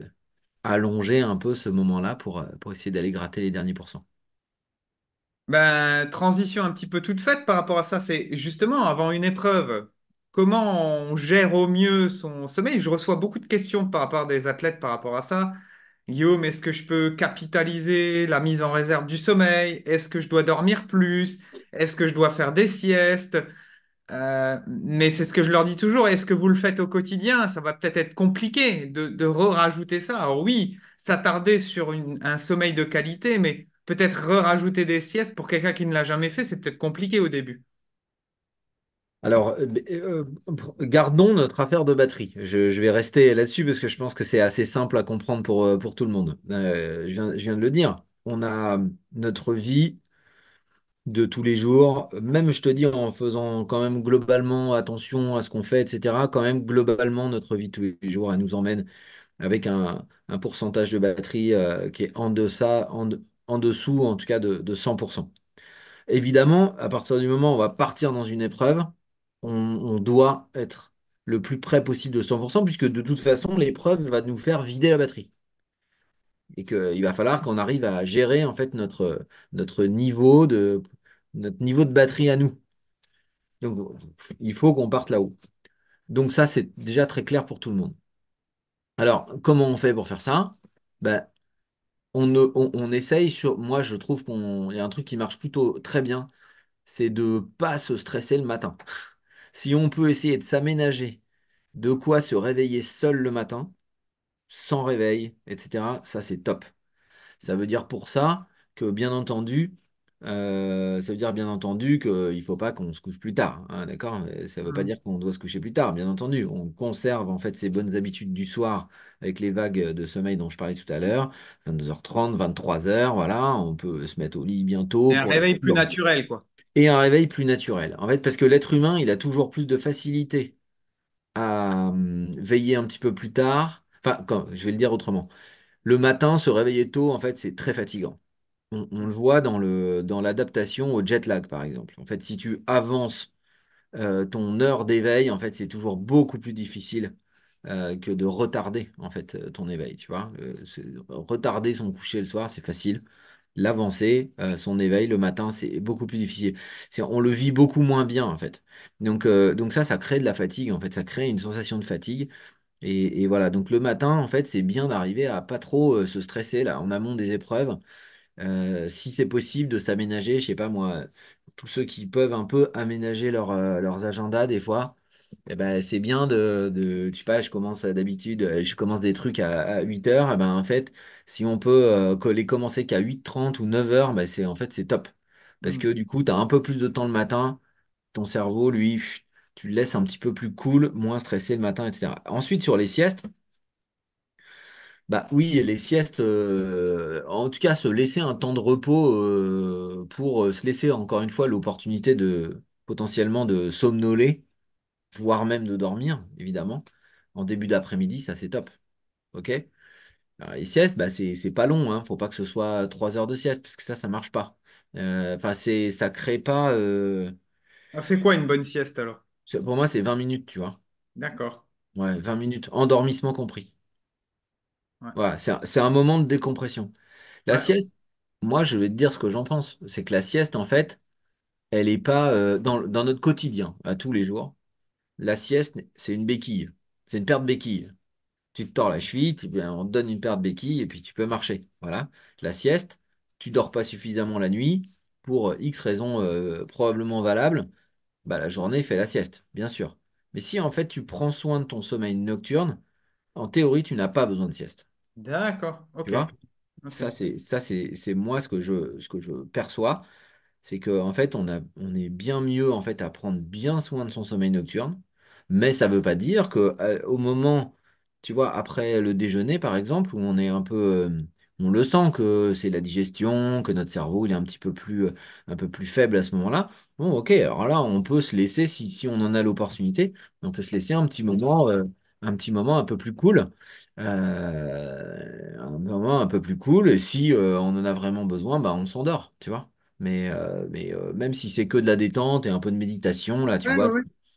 allonger un peu ce moment-là euh, pour, essayer d'aller gratter les derniers pourcents. Ben, transition un petit peu toute faite par rapport à ça, c'est justement avant une épreuve, comment on gère au mieux son sommeil? Je reçois beaucoup de questions par rapport des athlètes par rapport à ça. Guillaume, est-ce que je peux capitaliser la mise en réserve du sommeil? Est-ce que je dois dormir plus? Est-ce que je dois faire des siestes? Euh, mais c'est ce que je leur dis toujours. Est-ce que vous le faites au quotidien Ça va peut-être être compliqué de, re-rajouter ça. Alors oui, s'attarder sur un sommeil de qualité, mais peut-être re-rajouter des siestes pour quelqu'un qui ne l'a jamais fait, c'est peut-être compliqué au début. Alors, euh, euh, gardons notre affaire de batterie. Je, vais rester là-dessus parce que je pense que c'est assez simple à comprendre pour, pour tout le monde. je, viens, de le dire. On a notre vie, de tous les jours, même je te dis en faisant quand même globalement attention à ce qu'on fait, etc., quand même globalement notre vie de tous les jours, elle nous emmène avec un, pourcentage de batterie euh, qui est en deçà, en, dessous en tout cas de, 100%. Évidemment, à partir du moment où on va partir dans une épreuve, on, doit être le plus près possible de 100%, puisque de toute façon, l'épreuve va nous faire vider la batterie et qu'il va falloir qu'on arrive à gérer en fait notre, notre niveau de notre niveau de batterie à nous. Donc, il faut qu'on parte là-haut. Donc, ça, c'est déjà très clair pour tout le monde. Alors, comment on fait pour faire ça ben, on, on, essaye sur. Moi, je trouve qu'il y a un truc qui marche plutôt très bien, c'est de pas se stresser le matin. Si on peut essayer de s'aménager de quoi se réveiller seul le matin, sans réveil, etc., ça, c'est top. Ça veut dire pour ça que, bien entendu, euh, ça veut dire bien entendu qu'il ne faut pas qu'on se couche plus tard, hein, d'accord euh, Ça ne veut pas mmh. dire qu'on doit se coucher plus tard, bien entendu. On conserve en fait ces bonnes habitudes du soir avec les vagues de sommeil dont je parlais tout à l'heure, 22h30, 23h, voilà, on peut se mettre au lit bientôt. Et un réveil plus naturel, quoi. Et un réveil plus naturel, en fait, parce que l'être humain, il a toujours plus de facilité à mmh, veiller un petit peu plus tard. Enfin, quand, je vais le dire autrement. Le matin, se réveiller tôt, en fait, c'est très fatigant on, le voit dans le, dans l'adaptation au jet lag, par exemple. En fait, si tu avances euh, ton heure d'éveil, en fait, c'est toujours beaucoup plus difficile euh, que de retarder en fait euh, ton éveil. Tu vois, retarder son coucher le soir, c'est facile. L'avancer, son éveil le matin, c'est beaucoup plus difficile. On le vit beaucoup moins bien en fait. Donc, donc ça, ça crée de la fatigue. En fait, ça crée une sensation de fatigue. Et, et voilà. Donc le matin, en fait, c'est bien d'arriver à pas trop se stresser là en amont des épreuves euh, si c'est possible, de s'aménager, je sais pas moi, tous ceux qui peuvent un peu aménager leur, euh, leurs agendas des fois. Eh ben, c'est bien de, de, tu sais pas, je commence d'habitude, euh, je commence des trucs à, 8 heures, et eh ben, en fait, si on peut les commencer qu'à 8h30 ou 9h, ben, c'est, en fait, c'est top. Parce que mm. du coup, tu as un peu plus de temps le matin, ton cerveau, lui, tu le laisses un petit peu plus cool, moins stressé le matin, etc. Ensuite, sur les siestes, bah oui, les siestes, euh, en tout cas, se laisser un temps de repos euh, pour euh, se laisser encore une fois l'opportunité de potentiellement de somnoler, voire même de dormir, évidemment. En début d'après-midi, ça c'est top. Ok? les siestes, bah, c'est pas long, hein. Faut pas que ce soit trois heures de sieste, parce que ça, ça marche pas. Enfin, c'est ça crée pas. Ah, c'est quoi une bonne sieste alors? pour moi, c'est 20 minutes, tu vois. D'accord. Ouais, 20 minutes, endormissement compris c'est un, moment de décompression. La sieste, moi, je vais te dire ce que j'en pense. C'est que la sieste, en fait, elle est pas euh, dans, notre quotidien, à tous les jours. La sieste, c'est une béquille. C'est une paire de béquilles. Tu te tords la cheville, ben, on te donne une paire de béquilles et puis tu peux marcher. Voilà. La sieste, tu dors pas suffisamment la nuit pour euh, X raisons euh, probablement valables. Bah, la journée fait la sieste, bien sûr. Mais si en fait tu prends soin de ton sommeil nocturne, en théorie, tu n'as pas besoin de sieste. D'accord, ok. Ça, c'est, ça, c'est, moi ce que je, ce que je perçois. C'est que, en fait, on a, on est bien mieux, en fait, à prendre bien soin de son sommeil nocturne. Mais ça ne veut pas dire que, euh, au moment, tu vois, après le déjeuner, par exemple, où on est un peu, euh, on le sent que c'est la digestion, que notre cerveau, il est un petit peu plus, euh, un peu plus faible à ce moment-là. Bon, ok, alors là, on peut se laisser, si, si on en a l'opportunité, on peut se laisser un petit moment un petit moment un peu plus cool. Euh, un moment un peu plus cool. Et si euh, on en a vraiment besoin, bah, on s'endort, tu vois. Mais, euh, mais même si c'est que de la détente et un peu de méditation, là, tu vois,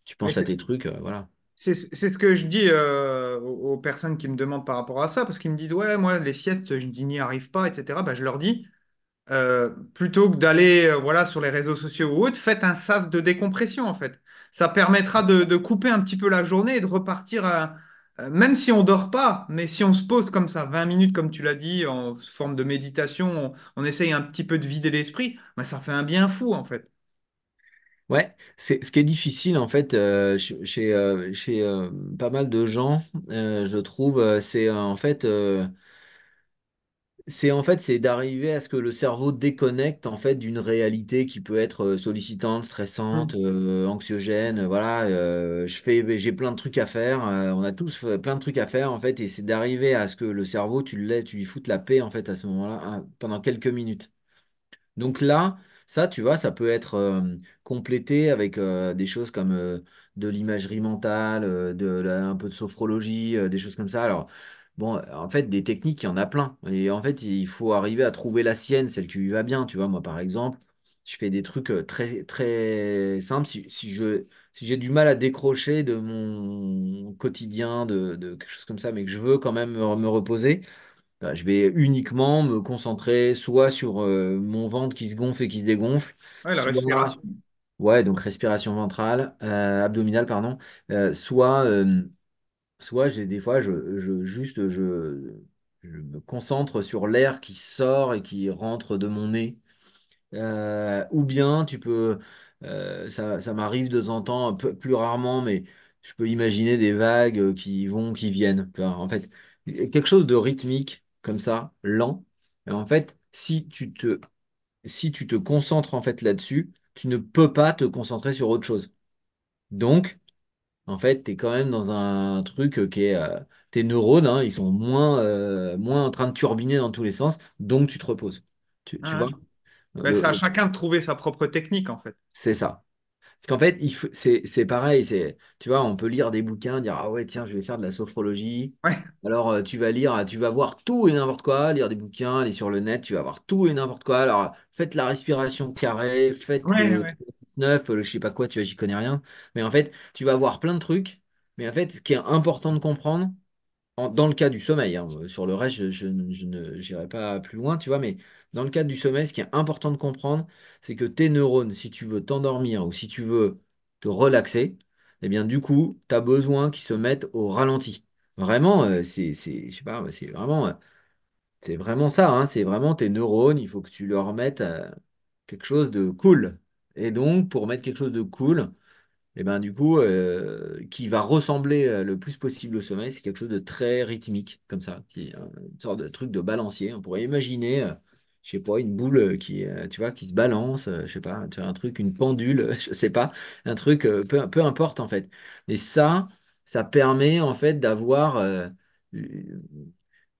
tu penses à tes trucs, voilà. C'est ce que je dis aux personnes qui me demandent par rapport à ça, parce qu'ils me disent, ouais, moi, les siestes, je n'y arrive pas, etc. Bah, je leur dis, plutôt que d'aller voilà, sur les réseaux sociaux ou autres, faites un sas de décompression, en fait ça permettra de, couper un petit peu la journée et de repartir, euh, même si on dort pas, mais si on se pose comme ça, 20 minutes, comme tu l'as dit, en forme de méditation, on, essaye un petit peu de vider l'esprit, bah, ça fait un bien fou en fait. Ouais, c'est ce qui est difficile en fait euh, chez, euh, pas mal de gens, je trouve, c'est en fait c'est en fait, c'est d'arriver à ce que le cerveau déconnecte en fait d'une réalité qui peut être euh, sollicitante, mmh. stressante, euh, anxiogène. Euh, voilà, je fais, j'ai plein de trucs à faire. on a tous plein de trucs à faire en fait, et c'est d'arriver à ce que le cerveau, tu le tu lui foutes la paix en fait à ce moment-là hein, pendant quelques minutes. Donc là, ça, tu vois, ça peut être complété avec des choses comme de l'imagerie mentale, de un peu de sophrologie, des choses comme ça. Alors, Bon, en fait, des techniques, il y en a plein. Et en fait, il faut arriver à trouver la sienne, celle qui lui va bien. Tu vois, moi, par exemple, je fais des trucs euh, très, très simples. Si, je, si j'ai du mal à décrocher de mon quotidien, de, quelque chose comme ça, mais que je veux quand même me, reposer, bah, je vais uniquement me concentrer soit sur euh, mon ventre qui se gonfle et qui se dégonfle, Ouais, la respiration. ouais, donc respiration ventrale, euh, abdominale, pardon, soit soit j'ai des fois, je, juste, je, je, me concentre sur l'air qui sort et qui rentre de mon nez. Euh, ou bien tu peux, euh, ça, ça m'arrive de temps en temps, plus rarement, mais je peux imaginer des vagues qui vont, qui viennent. en fait, quelque chose de rythmique, comme ça, lent. Et en fait, si tu te, si tu te concentres en fait là-dessus, tu ne peux pas te concentrer sur autre chose. Donc, en fait, tu es quand même dans un truc euh, qui est... Euh, tes neurones, hein, ils sont moins, euh, moins en train de turbiner dans tous les sens, donc tu te reposes. Tu, vois? c'est à chacun de trouver sa propre technique, en fait. C'est ça. Parce qu'en fait, c'est pareil, c'est, tu vois, on peut lire des bouquins, dire, ah ouais, tiens, je vais faire de la sophrologie. Alors, tu vas lire, tu vas voir tout et n'importe quoi, lire des bouquins, aller sur le net, tu vas voir tout et n'importe quoi. Alors, faites la respiration carrée, faites neuf, je je sais pas quoi, tu vois, j'y connais rien. Mais en fait, tu vas voir plein de trucs. Mais en fait, ce qui est important de comprendre, dans le cas du sommeil, hein, euh, sur le reste, je, n'irai pas plus loin, tu vois, mais dans le cas du sommeil, ce qui est important de comprendre, c'est que tes neurones, si tu veux t'endormir ou si tu veux te relaxer, eh bien, du coup, tu as besoin qu'ils se mettent au ralenti. Vraiment, euh, c'est, je sais pas, c'est vraiment, euh, c'est vraiment ça, hein, c'est vraiment tes neurones, il faut que tu leur mettes quelque chose de cool, et donc, pour mettre quelque chose de cool, et eh ben, du coup, euh, qui va ressembler euh, le plus possible au sommeil, c'est quelque chose de très rythmique, comme ça, qui une sorte de truc de balancier. On pourrait imaginer, je euh, je sais pas, une boule qui, tu vois, qui se balance, je sais pas, tu vois, un truc, une pendule, je sais pas, un truc, peu, peu importe en fait. Et ça, ça permet en fait d'avoir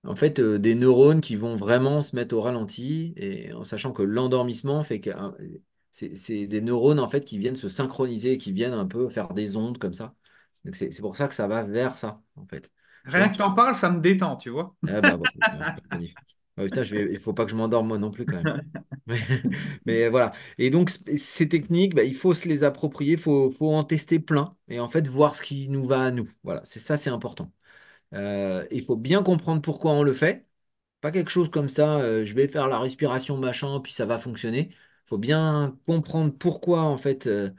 en fait, des neurones qui vont vraiment se mettre au ralenti, et en sachant que l'endormissement fait que c'est des neurones en fait qui viennent se synchroniser, qui viennent un peu faire des ondes comme ça. C'est pour ça que ça va vers ça, en fait. Rien que en parles, ça me détend, tu vois. Ah, bah, ah, putain, il faut pas que je m'endorme moi non plus quand même. Mais, voilà. Et donc ces techniques, bah, il faut se les approprier, il faut, faut, en tester plein et en fait voir ce qui nous va à nous. Voilà, c'est ça, c'est important. Euh, il faut bien comprendre pourquoi on le fait. Pas quelque chose comme ça, euh, je vais faire la respiration machin, puis ça va fonctionner faut bien comprendre pourquoi en fait euh,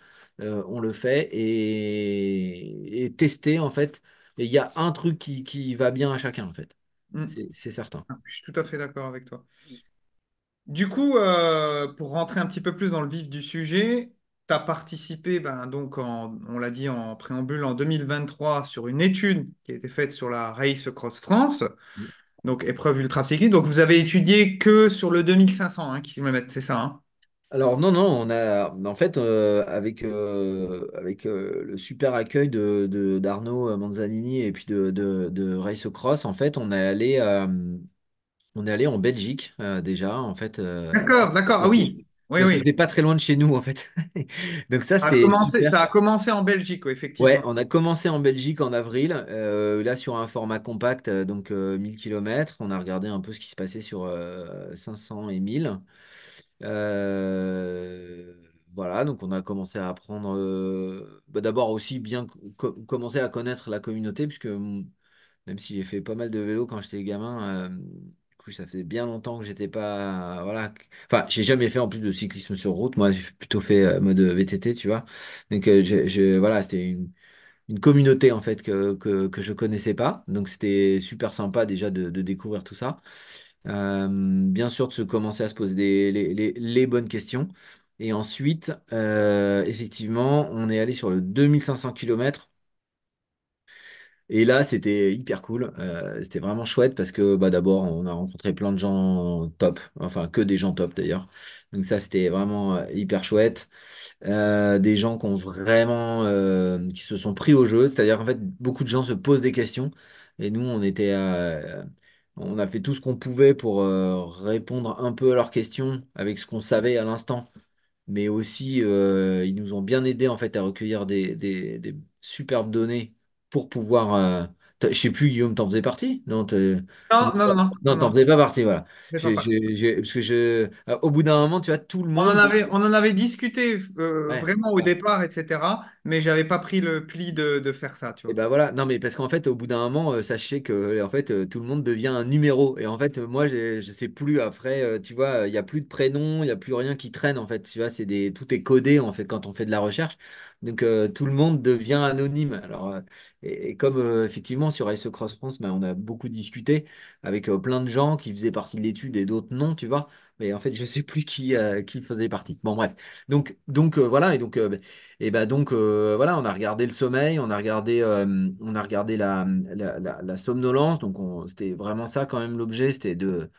euh, on le fait et, tester en fait. Et il y a un truc qui, qui, va bien à chacun en fait. Mmh. C'est certain. Ah, je suis tout à fait d'accord avec toi. Du coup, euh, pour rentrer un petit peu plus dans le vif du sujet, tu as participé, ben, donc on l'a dit en préambule, en 2023 sur une étude qui a été faite sur la Race Cross France, mmh. donc épreuve ultra cycliste. Donc vous avez étudié que sur le 2500 hein, km, c'est ça hein? Alors non, non, on a en fait euh, avec, euh, avec euh, le super accueil de, d'Arnaud Manzanini et puis de, de, de Race Cross, en fait, on est allé on est allé en Belgique déjà, en fait, D'accord, d'accord. Ah oui, oui, oui. pas très loin de chez nous, en fait. Donc ça, c'était ça a commencé en Belgique, oui, Ouais, on a commencé en Belgique en avril, là sur un format compact, donc 1000 km. On a regardé un peu ce qui se passait sur 500 et 1000. Euh, voilà, donc on a commencé à apprendre, euh, bah, d'abord aussi bien commencer à connaître la communauté, puisque même si j'ai fait pas mal de vélo quand j'étais gamin, euh, coup ça faisait bien longtemps que j'étais pas, voilà, enfin j'ai jamais fait en plus de cyclisme sur route, moi j'ai plutôt fait mode VTT, tu vois, donc voilà, c'était une, communauté en fait que, que, que je connaissais pas, donc c'était super sympa déjà de découvrir tout ça. Euh, bien sûr, de se commencer à se poser les, bonnes questions. Et ensuite, euh, effectivement, on est allé sur le 2500 km. Et là, c'était hyper cool. Euh, c'était vraiment chouette parce que bah, d'abord, on a rencontré plein de gens top. Enfin, que des gens top d'ailleurs. Donc ça, c'était vraiment hyper chouette. des gens qui ont vraiment, qui se sont pris au jeu. C'est-à-dire, en fait, beaucoup de gens se posent des questions. Et nous, on était, à on a fait tout ce qu'on pouvait pour euh, répondre un peu à leurs questions avec ce qu'on savait à l'instant. Mais aussi, euh, ils nous ont bien aidé en fait à recueillir des, superbes données pour pouvoir. Euh, je sais plus, Guillaume, t'en faisais partie? Non, Non, non, non, t'en faisais pas partie, voilà. au bout d'un moment, tu vois, tout le monde. avait, on en avait discuté vraiment au départ, etc mais j'avais pas pris le pli de, de, faire ça, tu vois. Et bah ben voilà, non mais parce qu'en fait, au bout d'un moment, euh, sachez que en fait, euh, tout le monde devient un numéro. Et en fait, moi, je sais plus après, euh, tu vois, il y a plus de prénom, il y a plus rien qui traîne en fait, tu vois, c'est des, tout est codé en fait quand on fait de la recherche. Donc tout le monde devient anonyme. Alors et, comme effectivement sur ice Cross France, ben on a beaucoup discuté avec plein de gens qui faisaient partie de l'étude et d'autres non, tu vois mais en fait je sais plus qui euh, qui faisait partie. Bon bref. Donc donc euh, voilà et donc euh, et ben donc voilà, on a regardé le sommeil, on a regardé on a regardé la somnolence, donc c'était vraiment ça quand même l'objet, c'était de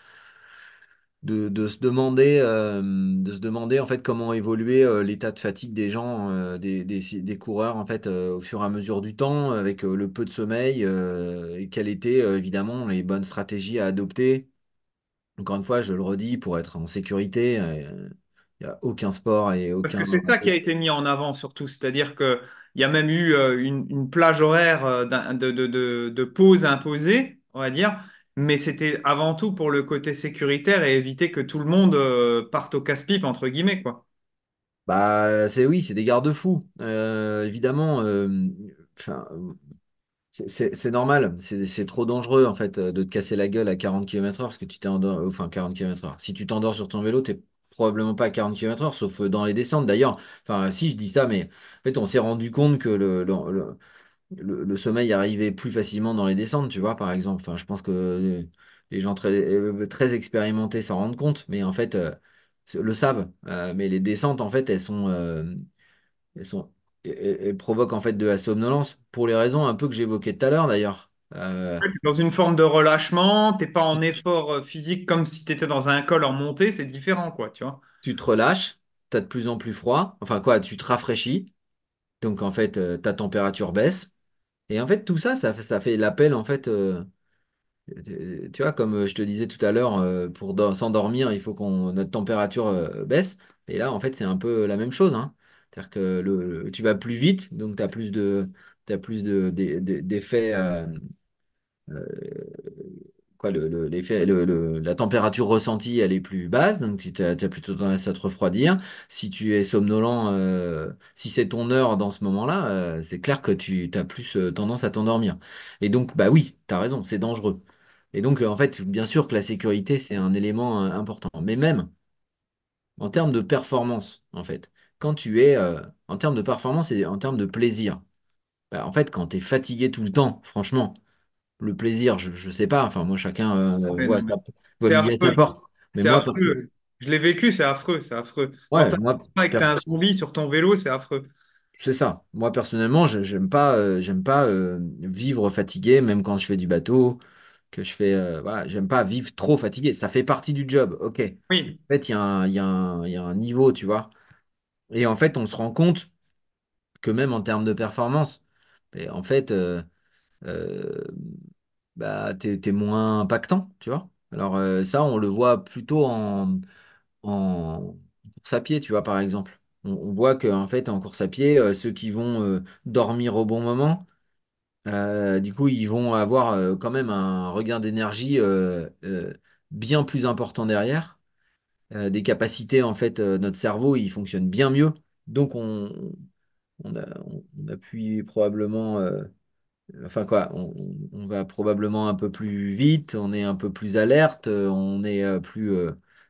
de, se demander de se demander en fait comment évoluer l'état de fatigue des gens des, coureurs en fait au fur et à mesure du temps avec le peu de sommeil et quelles étaient évidemment les bonnes stratégies à adopter encore une fois, je le redis, pour être en sécurité, il euh, n'y a aucun sport et aucun. Parce que c'est ça qui a été mis en avant surtout, c'est-à-dire qu'il y a même eu euh, une, plage horaire euh, de, pause imposée, on va dire, mais c'était avant tout pour le côté sécuritaire et éviter que tout le monde parte au casse-pipe, entre guillemets, quoi. Bah, c'est oui, c'est des garde-fous. évidemment, c'est normal, c'est trop dangereux en fait euh, de te casser la gueule à 40 km/h parce que tu t'endors, enfin 40 km/h. Si tu t'endors sur ton vélo, tu t'es probablement pas à 40 km/h, sauf euh, dans les descentes d'ailleurs. Enfin, si je dis ça, mais en fait, on s'est rendu compte que le, le, sommeil arrivait plus facilement dans les descentes, tu vois, par exemple. Enfin, je pense que euh, les gens très, expérimentés s'en rendent compte, mais en fait, le savent. mais les descentes, en fait, elles sont, elles sont elle, provoque en fait de la somnolence pour les raisons un peu que j'évoquais tout à l'heure d'ailleurs. Euh, dans une forme de relâchement, t'es pas en effort euh, physique comme si tu étais dans un col en montée, c'est différent, quoi, tu vois. tu te relâches, tu as de plus en plus froid, enfin quoi, tu te rafraîchis, donc en fait euh, ta température baisse. Et en fait tout ça, ça, fait- ça fait l'appel en fait, tu vois, comme je te disais tout à l'heure, pour s'endormir, il faut qu'on notre température baisse. Et là en fait c'est un peu la même chose, hein. C'est-à-dire que le, tu vas plus vite, donc tu as plus de plus de, d'effets. Euh, euh, quoi, le, la température ressentie, elle est plus basse, donc tu as, plutôt tendance à te refroidir. Si tu es somnolent, euh, si c'est ton heure dans ce moment-là, c'est clair que tu as plus tendance à t'endormir. Et donc, bah oui, tu as raison, c'est dangereux. Et donc, en fait, bien sûr que la sécurité, c'est un élément important, mais même en termes de performance, en fait quand tu es euh, en termes de performance et en termes de plaisir. Bah, en fait, quand tu es fatigué tout le temps, franchement, le plaisir, je, sais pas. Enfin, moi, chacun euh, ah, voit, sa, Je l'ai vécu, c'est affreux, c'est affreux. ouais, pas un sur ton vélo, c'est affreux. c'est ça. Moi, personnellement, je- n'aime pas, j'aime pas euh, vivre fatigué, même quand je fais du bateau, que je fais. voilà, j'aime pas vivre trop fatigué. Ça fait partie du job, ok. En fait, y y il y a un niveau, tu vois. Et en fait, on se rend compte que même en termes de performance, ben, en fait, euh, euh, bah, tu es moins impactant, tu vois. Alors euh, ça, on le voit plutôt en, course à pied, tu vois, par exemple. On, voit que en fait, en course à pied, ceux qui vont dormir au bon moment, du coup, ils vont avoir quand même un regain d'énergie bien plus important derrière euh, des capacités, en fait, euh, notre cerveau, il fonctionne bien mieux. Donc, on, on, a, appuie probablement, euh, enfin quoi, on, va probablement un peu plus vite, on est un peu plus alerte, on est plus,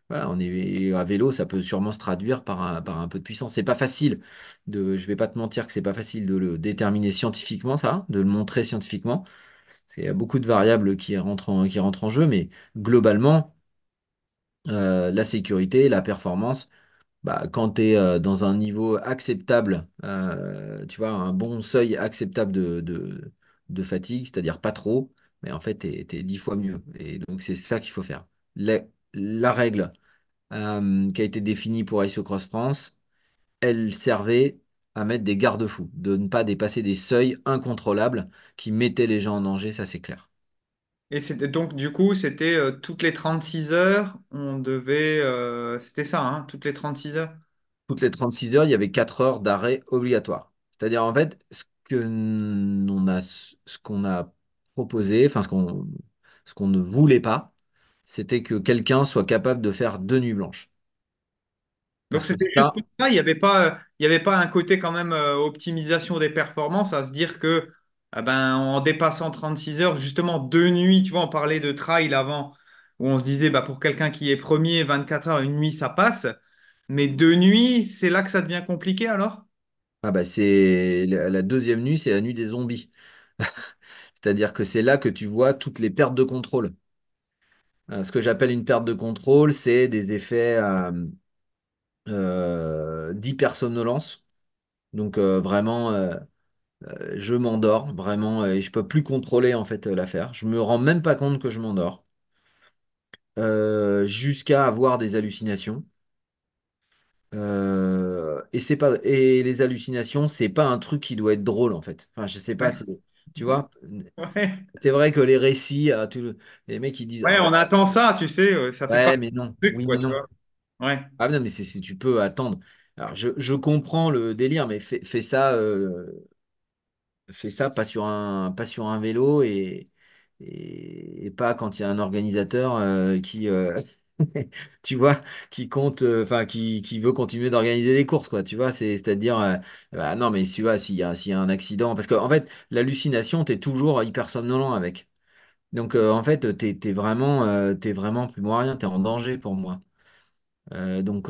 voilà, on est à vélo, ça peut sûrement se traduire par un, peu de puissance. C'est pas facile de, je vais pas te mentir que c'est pas facile de le déterminer scientifiquement, ça, de le montrer scientifiquement. Il y a beaucoup de variables qui rentrent qui rentrent en jeu, mais globalement, euh, la sécurité, la performance. Bah, quand tu es euh, dans un niveau acceptable, euh, tu vois, un bon seuil acceptable de, fatigue, c'est-à-dire pas trop, mais en fait, tu es, dix fois mieux. Et donc, c'est ça qu'il faut faire. La, règle qui a été définie pour ISO Cross France, elle servait à mettre des garde-fous, de ne pas dépasser des seuils incontrôlables qui mettaient les gens en danger, ça c'est clair. Et donc, du coup, c'était euh, toutes les 36 heures, on devait. Euh, c'était ça, hein, toutes les 36 heures. Toutes les 36 heures, il y avait 4 heures d'arrêt obligatoire. C'est-à-dire, en fait, ce que a, ce qu'on a proposé, enfin, ce qu'on, ce ne voulait pas, c'était que quelqu'un soit capable de faire deux nuits blanches. Donc c'était ça, il n'y avait pas, avait pas un côté quand même euh, optimisation des performances, à se dire que ah ben, en dépassant 36 heures, justement deux nuits, tu vois, on parlait de trail avant, où on se disait, bah, pour quelqu'un qui est premier, 24 heures, une nuit, ça passe. Mais deux nuits, c'est là que ça devient compliqué alors Ah bah c'est la deuxième nuit, c'est la nuit des zombies. C'est-à-dire que c'est là que tu vois toutes les pertes de contrôle. Euh, ce que j'appelle une perte de contrôle, c'est des effets euh, euh d'hypersomnolence. Donc euh, vraiment euh, je m'endors vraiment et je peux plus contrôler en fait euh, l'affaire. Je me rends même pas compte que je m'endors euh, jusqu'à avoir des hallucinations. et c'est pas et les hallucinations, c'est pas un truc qui doit être drôle en fait. Enfin, je sais pas, si tu vois, c'est vrai que les récits, les mecs ils disent Ouais, ah, on attend ça, tu sais, ça fait ouais mais non, Ah non, mais tu peux attendre. Alors je, comprends le délire, mais fais, ça. Fais ça, pas sur un, pas sur un vélo et, pas quand il y a un organisateur euh, qui, euh, tu vois, qui compte, euh, enfin, qui, veut continuer d'organiser des courses, quoi. Tu vois, c'est, à dire bah, non, mais tu vois, s'il y a, un accident, parce qu'en fait, l'hallucination, t'es toujours hyper somnolent avec. Donc, en fait, tu es vraiment, plus t'es vraiment plus moi rien, t'es en danger pour moi. donc,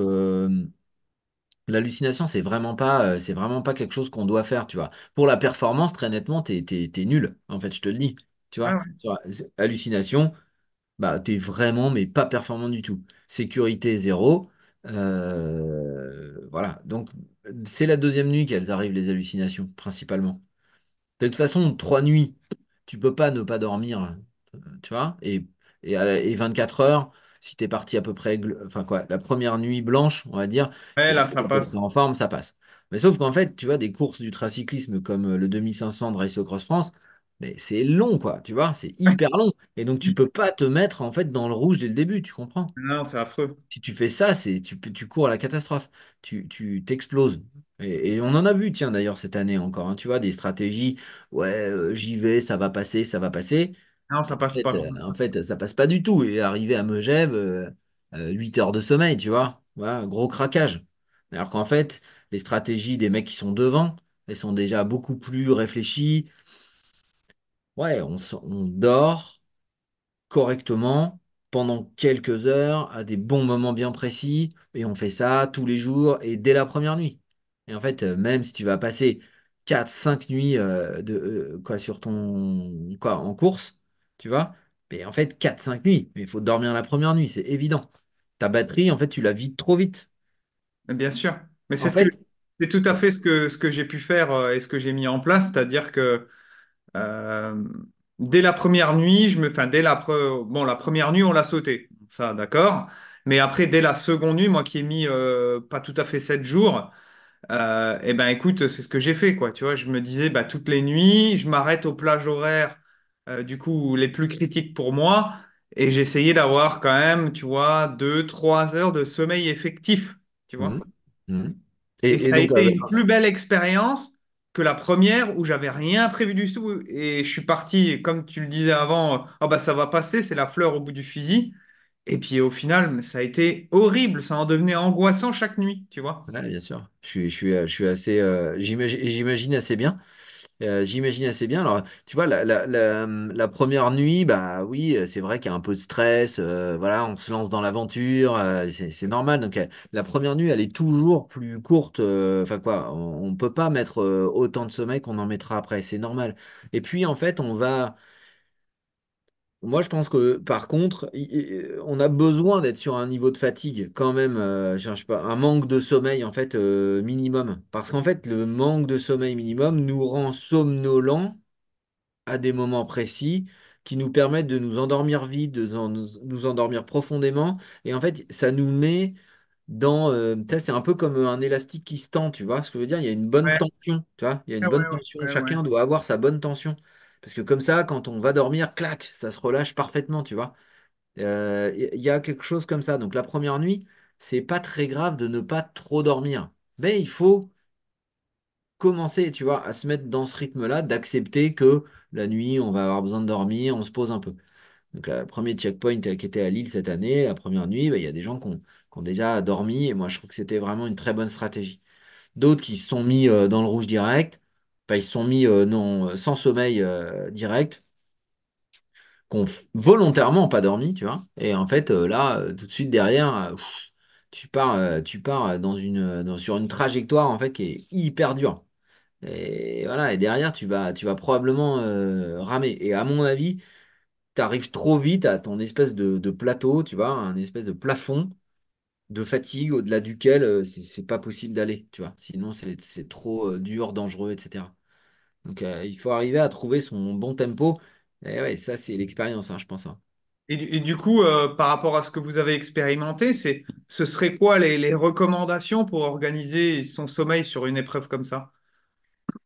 L'hallucination, c'est vraiment pas, euh, c'est vraiment pas quelque chose qu'on doit faire, tu vois. Pour la performance, très nettement, t'es, t'es, nul, en fait, je te le dis. Tu vois, ah hallucination, bah, t'es vraiment, mais pas performant du tout. Sécurité, zéro. Euh, voilà. Donc, c'est la deuxième nuit qu'elles arrivent, les hallucinations, principalement. De toute façon, trois nuits, tu peux pas ne pas dormir, euh, tu vois, et, et, et 24 heures si tu es parti à peu près, enfin quoi, la première nuit blanche, on va dire, là, ça passe. en forme, ça passe. Mais sauf qu'en fait, tu vois, des courses d'ultracyclisme comme euh, le 2500 de Race Cross France, mais c'est long, quoi, tu vois, c'est hyper long. Et donc, tu peux pas te mettre, en fait, dans le rouge dès le début, tu comprends? Non, c'est affreux. Si tu fais ça, c'est tu, cours à la catastrophe, tu tu t'exploses. Et, on en a vu, tiens, d'ailleurs, cette année encore, hein, tu vois, des stratégies, ouais, euh, j'y vais, ça va passer, ça va passer. Non, ça passe pas. Euh, en fait, ça passe pas du tout. Et arriver à Megève, 8 euh, euh, heures de sommeil, tu vois. Voilà, gros craquage. Alors qu'en fait, les stratégies des mecs qui sont devant, elles sont déjà beaucoup plus réfléchies. Ouais, on, dort correctement pendant quelques heures, à des bons moments bien précis, et on fait ça tous les jours et dès la première nuit. Et en fait, même si tu vas passer 4-5 nuits de, quoi, sur ton, quoi, en course, tu vois. Mais en fait, 4-5 nuits, mais il faut dormir la première nuit, c'est évident. Ta batterie, en fait, tu la vides trop vite. Bien sûr. Mais c'est tout à fait ce que, ce que j'ai pu faire euh, et ce que j'ai mis en place, c'est-à-dire que euh, dès la première nuit, je me, enfin, dès la, bon, la première nuit, on l'a sauté, ça, d'accord. Mais après, dès la seconde nuit, moi qui ai mis euh, pas tout à fait 7 jours, et eh ben écoute, c'est ce que j'ai fait, quoi. Tu vois, je me disais, bah, toutes les nuits, je m'arrête aux plages horaires euh, du coup, les plus critiques pour moi. Et j'essayais d'avoir quand même, tu vois, deux, trois heures de sommeil effectif, tu vois. Mmh. Mmh. Et, ça a été une plus belle expérience que la première où j'avais rien prévu du tout. Et je suis parti, comme tu le disais avant, ah bah ça va passer, c'est la fleur au bout du fusil. Et puis au final, ça a été horrible, ça en devenait angoissant chaque nuit, tu vois. bien sûr. Je suis, je assez, euh, j'imagine assez bien. Euh, j'imagine assez bien. Alors, tu vois, la, hum, première nuit, bah oui, euh, c'est vrai qu'il y a un peu de stress. Euh, voilà, on se lance dans l'aventure, c'est normal. Donc, la première nuit, elle est toujours plus courte. Enfin, quoi, on, ne peut pas mettre autant de sommeil qu'on en mettra après, c'est normal. Et puis, en fait, on va. Moi, je pense que par contre, on a besoin d'être sur un niveau de fatigue quand même, euh, pas, un manque de sommeil en fait euh, minimum. Parce qu'en fait, le manque de sommeil minimum nous rend somnolents à des moments précis qui nous permettent de nous endormir vite, de nous endormir profondément. Et en fait, ça nous met dans. Euh, c'est un peu comme un élastique qui se tend, tu vois ce que je veux dire? Il y a une bonne tension, tu vois? Il y a une ah bonne tension. Chacun doit avoir sa bonne tension. Parce que comme ça, quand on va dormir, clac, ça se relâche parfaitement, tu vois. Il euh, y a quelque chose comme ça. Donc la première nuit, c'est pas très grave de ne pas trop dormir. Mais il faut commencer, tu vois, à se mettre dans ce rythme-là, d'accepter que la nuit, on va avoir besoin de dormir, on se pose un peu. Donc le premier checkpoint qui était à Lille cette année, la première nuit, bah, il y a des gens qui ont, déjà dormi, et moi je trouve que c'était vraiment une très bonne stratégie. D'autres qui se sont mis euh, dans le rouge direct, ils se sont mis euh, non, euh, sans sommeil euh, direct, qu'on volontairement pas dormi, tu vois. Et en fait, là, tout de suite derrière, tu pars, tu pars dans une, sur une trajectoire en fait qui est hyper dure. Et voilà, et derrière, tu vas, tu vas probablement ramer. Et à mon avis, tu arrives trop vite à ton espèce de, de plateau, tu vois, un espèce de plafond de fatigue au-delà duquel euh, c'est pas possible d'aller, tu vois. Sinon, c'est trop euh, dur, dangereux, etc. Donc, euh, il faut arriver à trouver son bon tempo. Et ouais, ça, c'est l'expérience, hein, je pense. Hein. Et, du coup, par rapport à ce que vous avez expérimenté, c'est, ce serait quoi les, recommandations pour organiser son sommeil sur une épreuve comme ça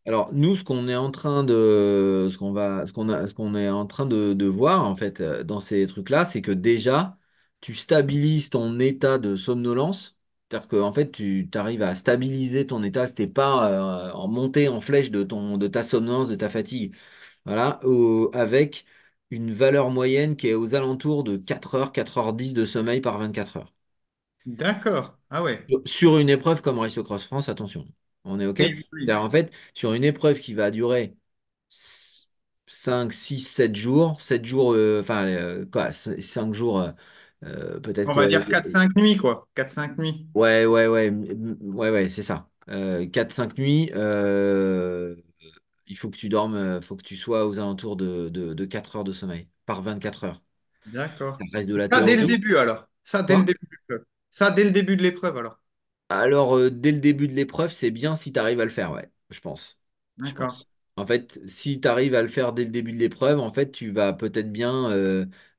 Alors, nous, ce qu'on est en train de, ce qu'on va, ce qu'on a, ce qu'on est en train de, de, voir en fait dans ces trucs-là, c'est que déjà, tu stabilises ton état de somnolence. C'est-à-dire qu'en fait, tu arrives à stabiliser ton état, que n'es pas euh, en montée en flèche de ton, de ta somnolence, de ta fatigue. Voilà, avec une valeur moyenne qui est aux alentours de 4 h 4h10 de sommeil par 24 heures. D'accord. Ah ouais. Sur une épreuve comme Race Cross France, attention, on est OK? en fait, sur une épreuve qui va durer 5, 6, 7 jours, 7 jours, euh, enfin, euh, quoi, 5 jours. Euh, On va dire 4-5 nuits, quoi. 4-5 nuits. Ouais, ouais, ouais, ouais, ouais, c'est ça. 4-5 euh, nuits, euh, il faut que tu dormes, faut que tu sois aux alentours de, 4 heures de sommeil, par 24 heures. D'accord. Ça dès le début, alors. Hein ça, dès le début de l'épreuve. alors. Alors, dès le début de l'épreuve, c'est bien si tu arrives à le faire, ouais, je pense. D'accord. En fait, si tu arrives à le faire dès le début de l'épreuve, en fait, tu vas peut-être bien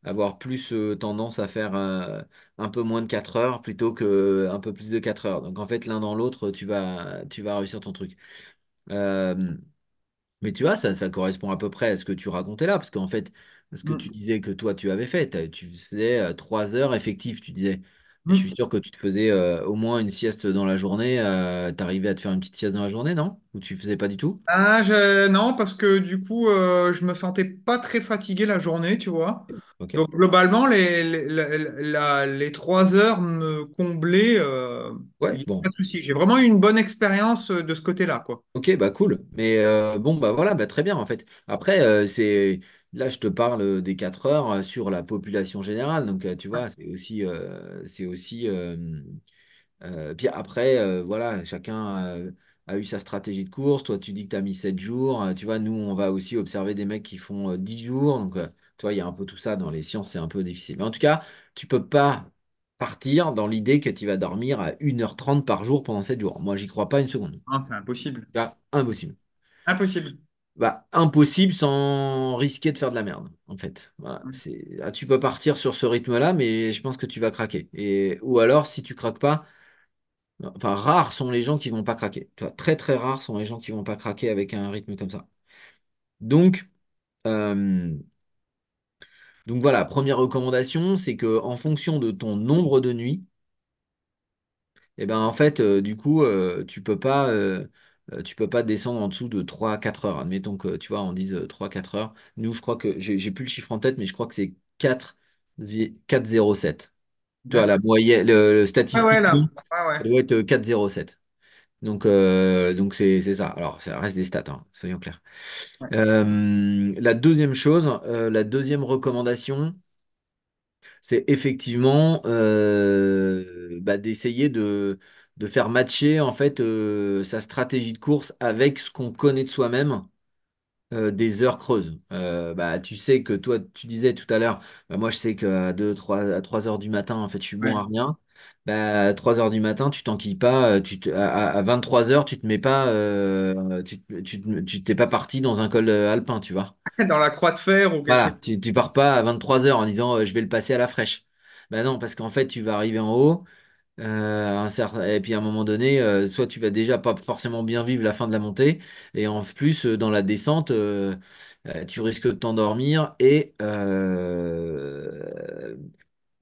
avoir plus euh, tendance à faire euh, un peu moins de 4 heures plutôt que euh, un peu plus de 4 heures. Donc en fait, l'un dans l'autre, tu vas, tu vas réussir ton truc. mais tu vois, ça, correspond à peu près à ce que tu racontais là, parce qu'en fait, ce que mmh. tu disais que toi tu avais fait, tu faisais 3 heures effectives, tu disais. Mmh. Je suis sûr que tu te faisais euh, au moins une sieste dans la journée. Euh, tu arrivais à te faire une petite sieste dans la journée, non? Ou tu faisais pas du tout? Ah, non, parce que du coup, je euh, je me sentais pas très fatigué la journée, tu vois. Donc globalement, les, les, trois heures me comblaient. Ouais, pas de souci. J'ai vraiment eu une bonne expérience de ce côté-là, quoi. Ok, bah cool. Mais bon, bah voilà, bah très bien en fait. Après, c'est Là, je te parle euh, des 4 heures euh, sur la population générale. Donc, euh, tu vois, c'est aussi. c'est aussi puis après, voilà, chacun a eu sa stratégie de course. Toi, tu dis que tu as mis 7 jours. Tu vois, nous, on va aussi observer des mecs qui font 10 jours. Donc, tu vois, il y a un peu tout ça dans les sciences, c'est un peu difficile. Mais en tout cas, tu peux pas partir dans l'idée que tu vas dormir à 1h30 par jour pendant 7 jours. Moi, j'y crois pas une seconde. Non, c'est impossible. impossible. Impossible. Bah, impossible sans risquer de faire de la merde, en fait. Voilà, ah, tu peux partir sur ce rythme-là, mais je pense que tu vas craquer. Et, ou alors, si tu craques pas, enfin, rares sont les gens qui vont pas craquer. très, très rares sont les gens qui vont pas craquer avec un rythme comme ça. Donc, euh, donc voilà, première recommandation, c'est que en fonction de ton nombre de nuits, et eh ben en fait, euh, du coup, euh, tu peux pas euh, tu peux pas descendre en dessous de 3 4 heures. Admettons que, tu vois, on dise 3 euh, 4 heures. Nous, je crois que, j'ai plus le chiffre en tête, mais je crois que c'est 4,07. Tu vois, la moyenne, le, statistique, ah, doit être 4,07. Euh, donc, donc c'est ça. Alors, ça reste des stats, hein, soyons clairs. la deuxième chose, la deuxième recommandation, c'est effectivement bah, d'essayer de, de faire matcher en fait euh, sa stratégie de course avec ce qu'on connaît de soi-même euh, des heures creuses. Euh, bah, tu sais que toi, tu disais tout à l'heure, bah, moi je sais qu'à 2, 3, à 3 heures du matin, en fait, je suis bon à rien. Bah, à 3 heures du matin, tu t'enquilles pas, tu à, 23 heures, tu te mets pas, tu, t'es pas parti dans un col alpin, tu vois. Dans la croix de fer ou Voilà, tu, ne pars pas à 23 heures en disant je vais le passer à la fraîche. Ben non, parce qu'en fait, tu vas arriver en haut, euh, un et puis à un moment donné, euh, soit tu vas déjà pas forcément bien vivre la fin de la montée, et en plus euh, dans la descente, tu risques de t'endormir et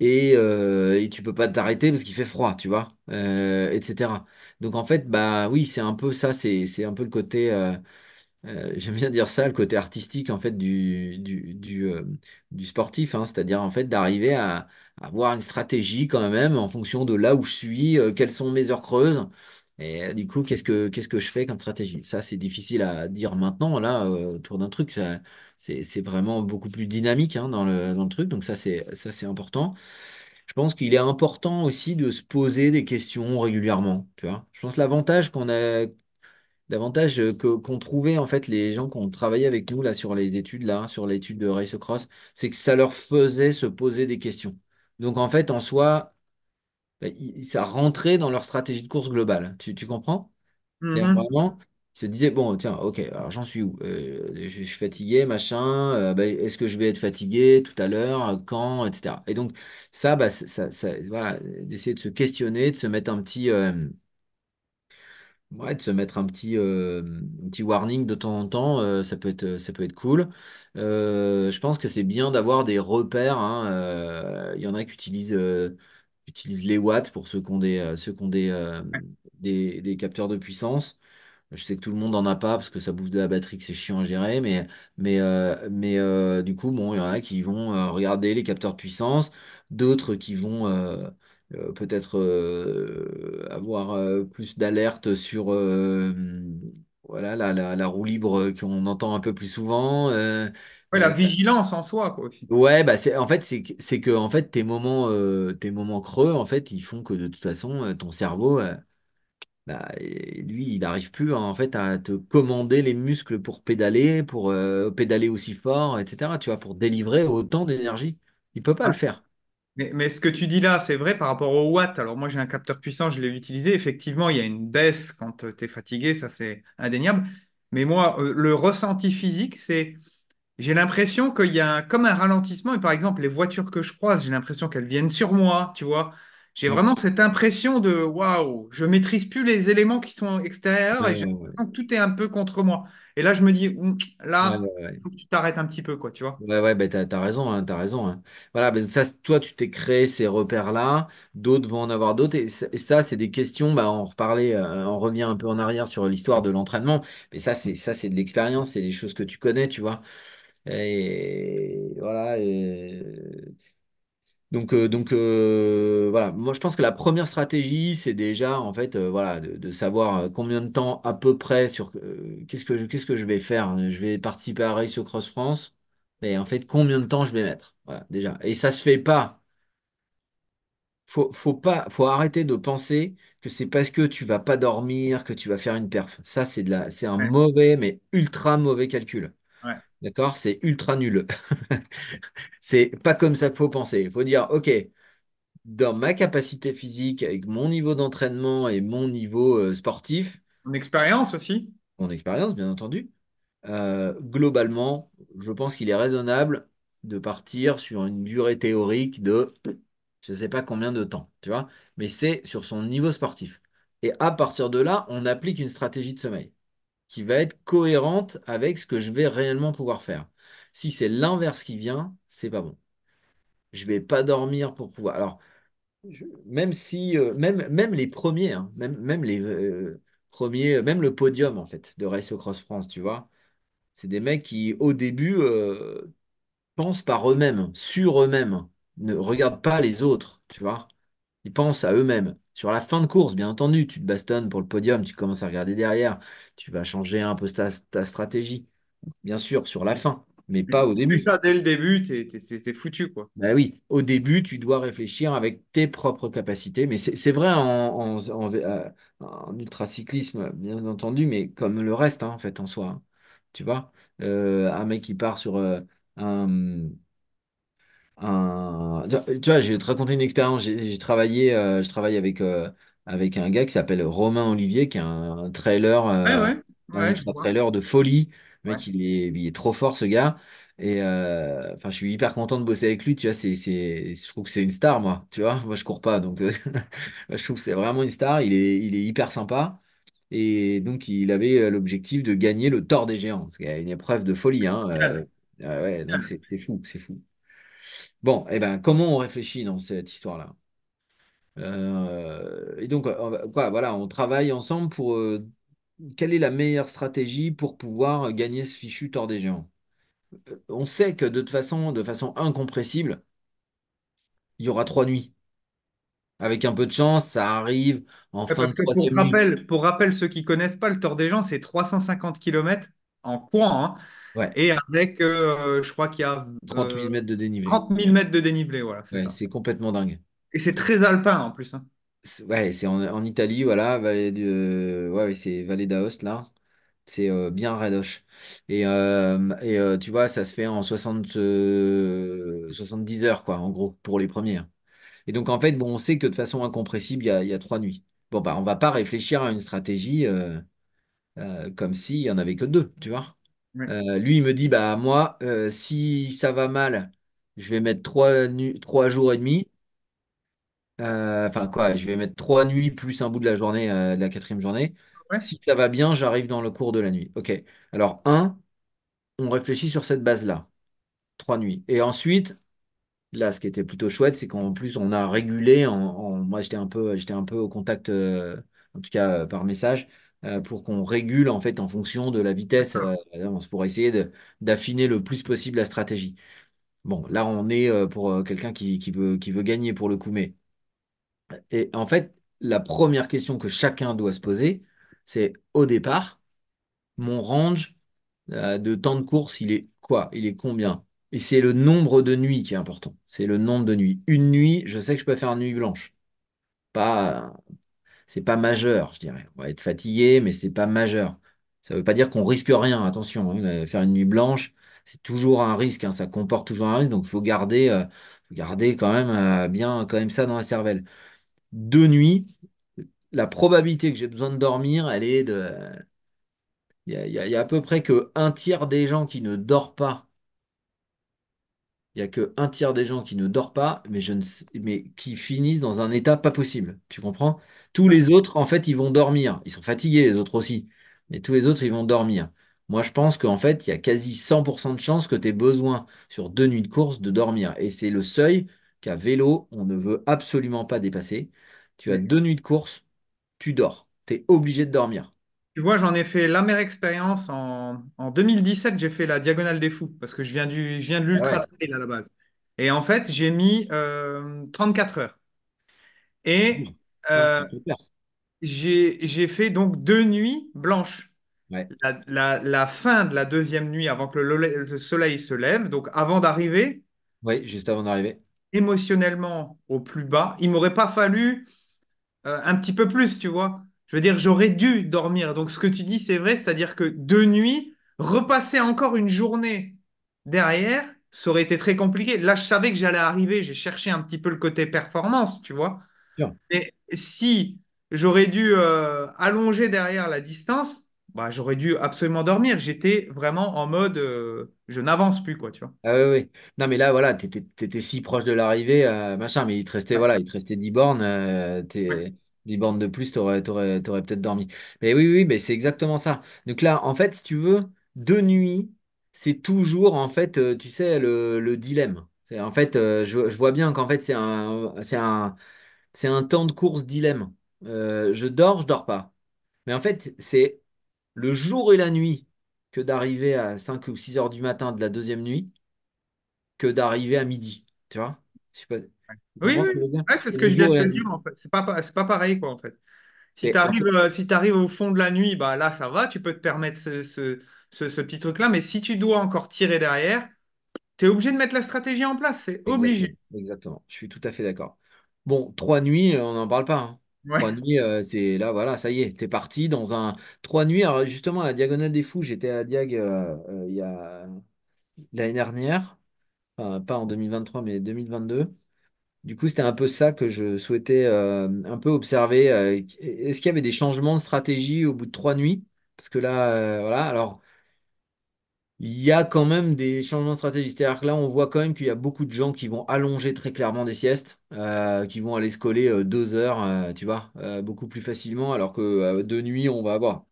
et, tu peux pas t'arrêter parce qu'il fait froid, tu vois, etc. Donc en fait, bah oui, c'est un peu ça, c'est un peu le côté j'aime bien dire ça, le côté artistique en fait du, du, du, du sportif, hein, c'est-à-dire en fait d'arriver à, avoir une stratégie quand même en fonction de là où je suis, euh, quelles sont mes heures creuses. Et euh, du coup, qu'est-ce que, qu'est-ce que je fais comme stratégie? Ça, c'est difficile à dire maintenant, là, euh, autour d'un truc. Ça, c'est, c'est vraiment beaucoup plus dynamique hein, dans le, dans le truc. Donc, ça, c'est, ça, c'est important. Je pense qu'il est important aussi de se poser des questions régulièrement. Tu vois? Je pense l'avantage qu'on a, l'avantage que, qu'ont trouvé, en fait, les gens qui ont travaillé avec nous, là, sur les études, là, sur l'étude de Race Cross, c'est que ça leur faisait se poser des questions. Donc en fait, en soi, bah, ça rentrait dans leur stratégie de course globale. Tu, comprends mm-hmm. Vraiment, ils se disaient, bon, tiens, ok, alors j'en suis où euh, je, suis fatigué, machin, euh, bah, est-ce que je vais être fatigué tout à l'heure, euh, quand, etc. Et donc ça, bah, ça, voilà, d'essayer de se questionner, de se mettre un petit... Ouais, de se mettre un petit, euh, petit warning de temps en temps, euh, ça peut être, ça peut être cool. Euh, je pense que c'est bien d'avoir des repères. Hein, il y en a qui utilisent, les watts pour ceux qui ont des, des, capteurs de puissance. Je sais que tout le monde n'en a pas parce que ça bouffe de la batterie, que c'est chiant à gérer, mais, mais, mais du coup, bon, il y en a qui vont regarder les capteurs de puissance, d'autres qui vont, euh, peut-être euh, avoir euh, plus d'alerte sur voilà, la, roue libre qu'on entend un peu plus souvent. Oui, la vigilance en soi, quoi. Ouais, bah c'est en fait c'est que- c'est que en fait tes moments tes moments creux en fait ils font que de toute façon ton cerveau bah, lui il n'arrive plus hein, en fait à te commander les muscles pour pédaler pour pédaler aussi fort etc tu vois pour délivrer autant d'énergie il ne peut pas le faire mais, ce que tu dis là, c'est vrai par rapport au watt. Alors moi, j'ai un capteur puissant, je l'ai utilisé. Effectivement, il y a une baisse quand euh, tu es fatigué, ça c'est indéniable. Mais moi, euh, le ressenti physique, c'est... J'ai l'impression qu'il y a comme un ralentissement. Et par exemple, les voitures que je croise, j'ai l'impression qu'elles viennent sur moi, tu vois. J'ai mm. vraiment cette impression de waouh, je maîtrise plus les éléments qui sont extérieurs et j'ai l'impression que tout est un peu contre moi. Et là, je me dis, hum, là, il faut que tu t'arrêtes un petit peu, quoi, tu vois. Ouais, ouais, bah, as raison, hein, as raison. Hein. Voilà, bah, ça, toi, tu t'es créé ces repères-là, d'autres vont en avoir d'autres, et, ça, c'est des questions, bah, on reparlait, euh, on revient un peu en arrière sur l'histoire de l'entraînement, mais ça, c'est, ça, c'est de l'expérience, c'est des choses que tu connais, tu vois. Et voilà, donc, euh, euh, voilà, moi je pense que la première stratégie, c'est déjà en fait euh, voilà, de, savoir combien de temps à peu près sur qu'est-ce que je, qu'est-ce que je vais faire. Hein. Je vais participer à Race Cross France, mais en fait combien de temps je vais mettre. Voilà, déjà. Et ça se fait pas. Faut, faut pas, faut arrêter de penser que c'est parce que tu vas pas dormir que tu vas faire une perf. Ça, c'est de la, c'est un mauvais, mais ultra mauvais calcul. D'accord C'est ultra nul. c'est pas comme ça qu'il faut penser. Il faut dire, OK, dans ma capacité physique, avec mon niveau d'entraînement et mon niveau euh, sportif. Mon expérience aussi. Mon expérience, bien entendu. Euh, globalement, je pense qu'il est raisonnable de partir sur une durée théorique de je ne sais pas combien de temps, tu vois, mais c'est sur son niveau sportif. Et à partir de là, on applique une stratégie de sommeil qui va être cohérente avec ce que je vais réellement pouvoir faire. Si c'est l'inverse qui vient, c'est pas bon. Je vais pas dormir pour pouvoir. Alors, même si, euh, même, même les premiers, hein, même, même les euh, premiers, euh, même le podium en fait de Race Across Cross France, tu vois, c'est des mecs qui au début pensent par eux-mêmes, sur eux-mêmes, ne regardent pas les autres, tu vois. Ils pensent à eux-mêmes. Sur la fin de course, bien entendu, tu te bastonnes pour le podium, tu commences à regarder derrière, tu vas changer un peu ta, stratégie. Bien sûr, sur la fin, mais pas au début. ça, dès le début, c'est foutu, quoi. Bah oui, au début, tu dois réfléchir avec tes propres capacités. Mais c'est vrai en, euh, en, ultracyclisme, bien entendu, mais comme le reste, hein, en fait, en soi. Hein. Tu vois, euh, un mec qui part sur euh, un un. Tu vois, je vais te raconter une expérience. J'ai travaillé, euh, je travaille avec, euh, avec un gars qui s'appelle Romain Olivier, qui est un trailer, euh, un trailer de folie. il est, trop fort, ce gars. Et je suis hyper content de bosser avec lui. Tu vois, c'est, je trouve que c'est une star, moi. Tu vois, moi, je cours pas, donc je trouve que c'est vraiment une star. Il est, il est hyper sympa. Et donc, il avait l'objectif de gagner le tort des Géants. C'est une épreuve de folie, hein, ah, ouais, ah c'est fou, c'est fou. Bon, eh ben, comment on réfléchit dans cette histoire-là euh, Et donc, euh, quoi, voilà, on travaille ensemble pour euh, quelle est la meilleure stratégie pour pouvoir gagner ce fichu tort des géants. On sait que de toute façon, de façon incompressible, il y aura trois nuits. Avec un peu de chance, ça arrive en fin de troisième pour nuit. rappel, pour rappel, ceux qui connaissent pas le tort des géants, c'est 350 km en coin. Et avec, euh, je crois qu'il y a 30 000 euh, mètres de dénivelé. 30 mètres de dénivelé, voilà. C'est complètement dingue. Et c'est très alpin en plus. Hein. Ouais, c'est en, Italie, voilà, de, ouais, c'est vallée d'Aoste là. C'est euh, bien radoche. Et, tu vois, ça se fait en 60, 70 heures, quoi, en gros, pour les premières. Hein. Et donc, en fait, bon, on sait que de façon incompressible, il y a, y a, trois nuits. Bon, bah, on va pas réfléchir à une stratégie comme s'il y en avait que deux, tu vois. Euh, lui, il me dit, bah moi, euh, si ça va mal, je vais mettre trois, trois jours et demi. Euh, enfin quoi, je vais mettre trois nuits plus un bout de la journée, de la quatrième journée. Si ça va bien, j'arrive dans le cours de la nuit. Ok. Alors, un, on réfléchit sur cette base-là. Trois nuits. Et ensuite, là, ce qui était plutôt chouette, c'est qu'en plus, on a régulé. En, moi, j'étais un peu, un peu au contact, en tout cas par message. Euh, pour qu'on régule en fait en fonction de la vitesse euh, pour essayer d'affiner le plus possible la stratégie. Bon, là on est euh, pour quelqu'un qui, veut, qui veut gagner pour le coup, mais et en fait la première question que chacun doit se poser, c'est au départ mon range de temps de course, il est quoi Il est combien Et c'est le nombre de nuits qui est important. C'est le nombre de nuits. Une nuit, je sais que je peux faire une nuit blanche. Pas, c'est pas majeur, je dirais. On va être fatigué, mais c'est pas majeur. Ça ne veut pas dire qu'on risque rien, attention, hein, faire une nuit blanche, c'est toujours un risque, hein, ça comporte toujours un risque, donc il faut garder, euh, garder quand même euh, bien quand même ça dans la cervelle. Deux nuits, la probabilité que j'ai besoin de dormir, elle est de. Il y, a, à peu près que un tiers des gens qui ne dorment pas il n'y a qu'un tiers des gens qui ne dorment pas, mais, je ne mais qui finissent dans un état pas possible. Tu comprends? Tous les autres, en fait, ils vont dormir. Ils sont fatigués, les autres aussi. Mais tous les autres, ils vont dormir. Moi, je pense qu'en fait, il y a quasi 100% de chances que tu aies besoin, sur deux nuits de course, de dormir. Et c'est le seuil qu'à vélo, on ne veut absolument pas dépasser. Tu as deux nuits de course, tu dors. Tu es obligé de dormir. Tu vois, j'en ai fait la l'amère expérience en, 2017, j'ai fait la Diagonale des Fous, parce que je viens, du, viens de ah l'Ultra Trail à la base. Et en fait, j'ai mis 34 euh, heures. Et ah, euh, j'ai fait donc deux nuits blanches. La, fin de la deuxième nuit avant que le, soleil se lève, donc avant d'arriver Oui, juste avant d'arriver. émotionnellement au plus bas, il m'aurait pas fallu euh, un petit peu plus, tu vois. Je veux dire, j'aurais dû dormir. Donc ce que tu dis, c'est vrai, c'est-à-dire que de nuit, repasser encore une journée derrière, ça aurait été très compliqué. Là, je savais que j'allais arriver, j'ai cherché un petit peu le côté performance, tu vois. Mais si j'aurais dû euh, allonger derrière la distance, bah, j'aurais dû absolument dormir. J'étais vraiment en mode euh, je n'avance plus, quoi, tu vois. Ah oui, oui. Non, mais là, voilà, tu étais, si proche de l'arrivée, euh, machin, mais il te restait, voilà, il te restait 10 bornes. 10 bornes de plus, t'aurais, t'aurais, peut-être dormi. Mais oui, oui, mais c'est exactement ça. Donc là, en fait, si tu veux, de nuit, c'est toujours, en fait, euh, tu sais, le, dilemme. C'est, en fait, euh, je, vois bien qu'en fait, c'est un, c'est un, temps de course dilemme. Euh, je dors, je dors pas. Mais en fait, c'est le jour et la nuit que d'arriver à 5 ou 6 heures du matin de la deuxième nuit que d'arriver à midi. Tu vois? Oui, c'est ce que je viens de te dire, C'est pas, pareil, quoi, en fait. Si tu arrives, euh, au fond de la nuit, bah là, ça va, tu peux te permettre ce, petit truc-là. Mais si tu dois encore tirer derrière, tu es obligé de mettre la stratégie en place. C'est obligé. Exactement. Je suis tout à fait d'accord. Bon, trois nuits, euh, on n'en parle pas. Hein. Trois nuits, euh, c'est là, voilà, ça y est, tu es parti dans un. Trois nuits, alors justement, la Diagonale des Fous, j'étais à Diag il y a... l'année dernière, pas en 2023, mais 2022. Du coup, c'était un peu ça que je souhaitais euh, un peu observer. Euh, est-ce qu'il y avait des changements de stratégie au bout de trois nuits? Parce que là, euh, voilà, alors, il y a quand même des changements de stratégie. C'est-à-dire que là, on voit quand même qu'il y a beaucoup de gens qui vont allonger très clairement des siestes, qui vont aller se coller deux heures, tu vois, beaucoup plus facilement, alors que de nuit, on va avoir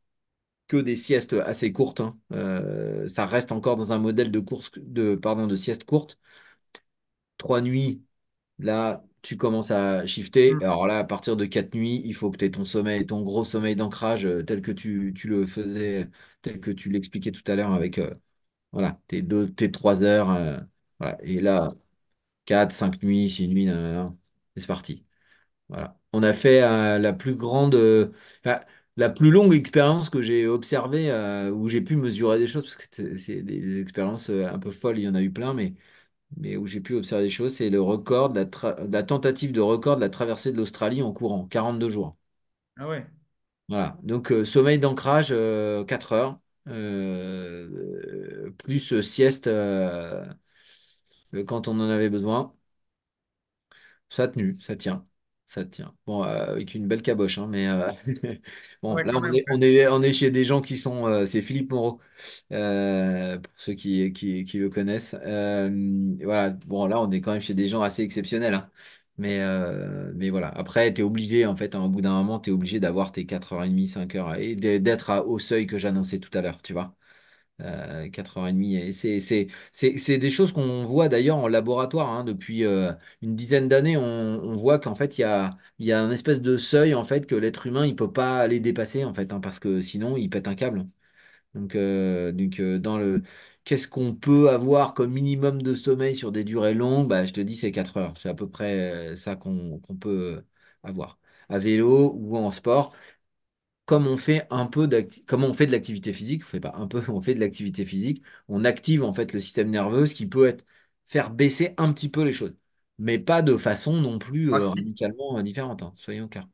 que des siestes assez courtes. Hein. ça reste encore dans un modèle de course, de, pardon, de sieste courte. Trois nuits Là, tu commences à shifter. Mm. Alors là, à partir de 4 nuits, il faut que tu aies ton sommeil, ton gros sommeil d'ancrage euh, tel que tu, tu, le faisais, tel que tu l'expliquais tout à l'heure avec euh, voilà, tes 3 tes 3 heures. Euh, voilà. Et là, 4, 5 nuits, 6 nuits, et c'est parti. Voilà. On a fait la plus grande, la plus longue expérience que j'ai observée, où j'ai pu mesurer des choses, parce que c'est des expériences un peu folles, il y en a eu plein, mais mais où j'ai pu observer des choses, c'est le record, la, tentative de record de la traversée de l'Australie en courant, 42 jours. Ah ouais. Voilà. Donc, euh, sommeil d'ancrage, 4 euh, heures, euh, plus sieste quand on en avait besoin. Ça a ça tient. Ça tient. Bon, euh, avec une belle caboche, hein, mais euh, bon, là, on est, on est, chez des gens qui sont. Euh, c'est Philippe Moreau, pour ceux qui, qui, le connaissent. voilà, bon, là, on est quand même chez des gens assez exceptionnels. Hein. Mais, mais voilà, après, tu es obligé, en fait, au bout d'un moment, tu es obligé d'avoir tes 4h30, 5h et d'être au seuil que j'annonçais tout à l'heure, tu vois. 4 h 30 et c'est c'est c'est c'est des choses qu'on voit d'ailleurs en laboratoire hein. depuis euh, une dizaine d'années on, voit qu'en fait il y a y a un espèce de seuil en fait que l'être humain il peut pas aller dépasser en fait hein, parce que sinon il pète un câble donc euh, donc euh, dans le qu'est-ce qu'on peut avoir comme minimum de sommeil sur des durées longues bah je te dis c'est 4 heures c'est à peu près ça qu'on qu'on peut avoir à vélo ou en sport comme on fait un peu comme on fait de l'activité physique, on fait pas un peu, on fait de l'activité physique, on active en fait le système nerveux, ce qui peut être faire baisser un petit peu les choses, mais pas de façon non plus ah, euh, radicalement euh, différente, hein, soyons clairs.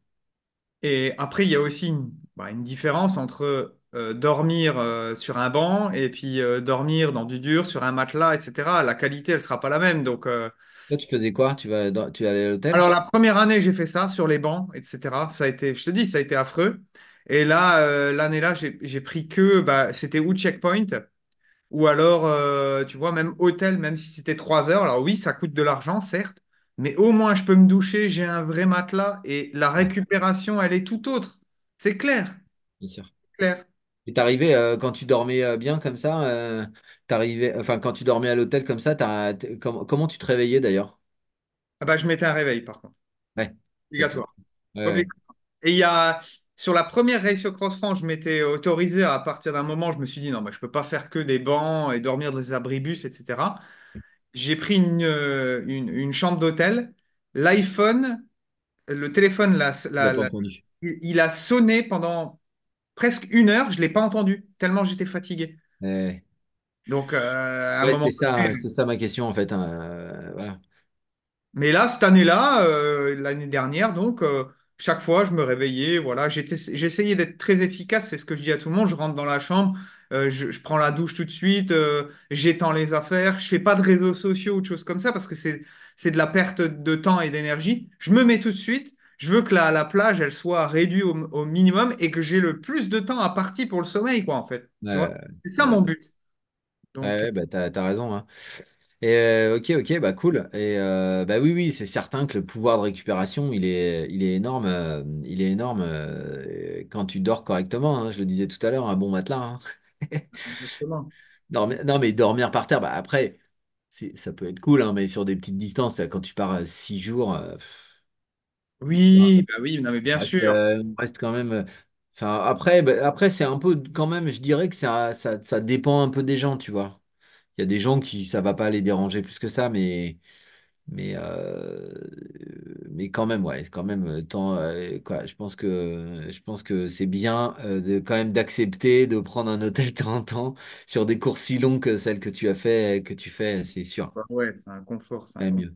Et après, il y a aussi une, bah, différence entre euh, dormir sur un banc et puis dormir dans du dur, sur un matelas, etc. La qualité, elle sera pas la même. Donc, toi, tu faisais quoi tu, vas, tu allais à l'hôtel Alors, la première année, j'ai fait ça sur les bancs, etc. Ça a été, je te dis, ça a été affreux. Et là, euh, l'année-là, j'ai pris que, bah, c'était ou checkpoint, ou alors, euh, tu vois, même hôtel, même si c'était trois heures. Alors oui, ça coûte de l'argent, certes, mais au moins je peux me doucher, j'ai un vrai matelas, et la récupération, elle est tout autre. C'est clair. Bien sûr. Clair. Et t'arrivais, euh, quand tu dormais bien comme ça, t'arrivais, enfin, quand tu dormais à l'hôtel comme ça, comment, comment tu te réveillais d'ailleurs? Ah bah, je mettais un réveil, par contre. Ouais. Obligatoire. Et il y a, sur la première race Cross France, je m'étais autorisé à, partir d'un moment, je me suis dit non, mais je ne peux pas faire que des bancs et dormir dans des abribus, etc. J'ai pris euh, une, chambre d'hôtel. L'iPhone, le téléphone, il a sonné pendant presque une heure. Je ne l'ai pas entendu, tellement j'étais fatigué. Eh. Donc, euh, c'était ça, ma question en fait. Hein, euh, mais là, cette année-là, euh, l'année dernière, donc chaque fois, je me réveillais, voilà, j'essayais d'être très efficace, c'est ce que je dis à tout le monde, je rentre dans la chambre, euh, je, prends la douche tout de suite, euh, j'étends les affaires, je ne fais pas de réseaux sociaux ou de choses comme ça, parce que c'est, de la perte de temps et d'énergie. Je me mets tout de suite, je veux que la, la plage, elle soit réduite au, minimum et que j'ai le plus de temps à partir pour le sommeil, quoi, en fait. c'est ça mon but. Bah, tu as raison. Hein. Euh, ok, ok, bah cool. Et euh, bah oui, oui, c'est certain que le pouvoir de récupération, il est, il est énorme. Euh, il est énorme quand tu dors correctement. Hein, je le disais tout à l'heure, un bon matelas. Hein. non, mais dormir par terre, bah après, ça peut être cool, hein, mais sur des petites distances, quand tu pars six jours, Oui, bah oui, mais bien sûr. reste quand même. Enfin, après, bah, après c'est un peu quand même, je dirais que ça, ça dépend un peu des gens, tu vois. Il y a des gens qui, ça va pas les déranger plus que ça, mais, mais, euh, mais quand même, ouais, quand même, euh, euh, quoi, je pense que, je pense que c'est bien de, quand même d'accepter de prendre un hôtel en temps sur des cours si longs que celles que tu as fait, que tu fais, c'est sûr. Bah ouais, c'est un confort, c'est mieux.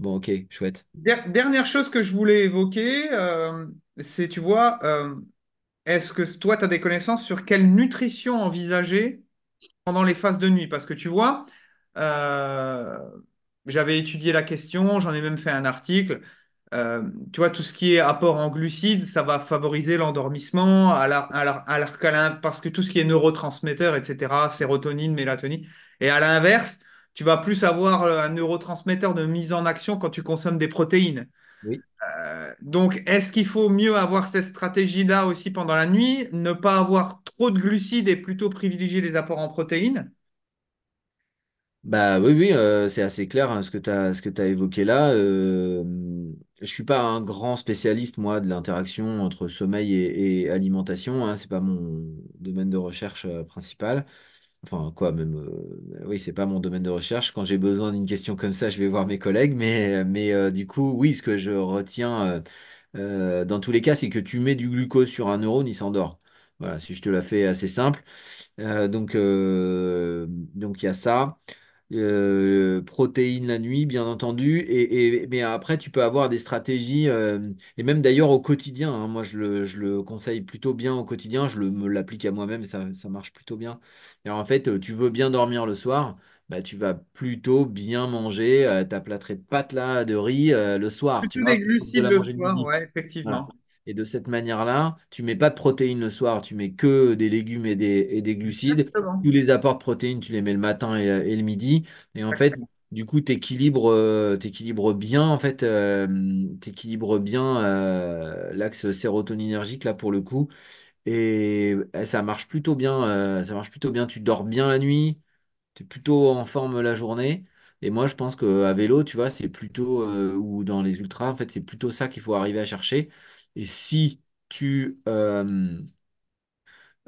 Bon, ok, chouette. dernière chose que je voulais évoquer, c'est, tu vois, est-ce que toi, tu as des connaissances sur quelle nutrition envisager pendant les phases de nuit. Parce que tu vois, euh, j'avais étudié la question, j'en ai même fait un article. Euh, tu vois, tout ce qui est apport en glucides, ça va favoriser l'endormissement, à parce que tout ce qui est neurotransmetteur, etc., sérotonine, mélatonine. Et à l'inverse, tu vas plus avoir euh, un neurotransmetteur de mise en action quand tu consommes des protéines. Euh, donc, est-ce qu'il faut mieux avoir cette stratégie-là aussi pendant la nuit, ne pas avoir trop de glucides et plutôt privilégier les apports en protéines bah oui, oui, euh, c'est assez clair hein, ce que tu as, évoqué là. Je euh, je suis pas un grand spécialiste, moi, de l'interaction entre sommeil et, alimentation. Hein, ce n'est pas mon domaine de recherche principal. Enfin, quoi, même. Euh, oui, c'est pas mon domaine de recherche. Quand j'ai besoin d'une question comme ça, je vais voir mes collègues. Mais, euh, du coup, oui, ce que je retiens euh, dans tous les cas, c'est que tu mets du glucose sur un neurone, il s'endort. Voilà, si je te la fais assez simple. donc, donc il y a ça. Euh, protéines la nuit, bien entendu. Et, mais après, tu peux avoir des stratégies, euh, et même d'ailleurs au quotidien. Hein. moi, je le, conseille plutôt bien au quotidien. Je me l'applique à moi-même, ça, ça marche plutôt bien. Et en fait, euh, tu veux bien dormir le soir, bah, tu vas plutôt bien manger ta plâtrée de pâtes là, de riz le soir. tu Plutôt glucides le effectivement. Et de cette manière-là, tu mets pas de protéines le soir, tu mets que des légumes et des, et des glucides. Tu Tous les apports protéines, tu les mets le matin et, le midi. Et en fait, du coup, tu équilibres, euh, bien, en fait, euh, bien euh, l'axe sérotoninergique, là, pour le coup. Et eh, ça marche plutôt bien. ça marche plutôt bien. Tu dors bien la nuit, tu es plutôt en forme la journée. Et moi, je pense qu'à vélo, tu vois, c'est plutôt, ou dans les ultras, en fait, c'est plutôt ça qu'il faut arriver à chercher. Et si tu euh,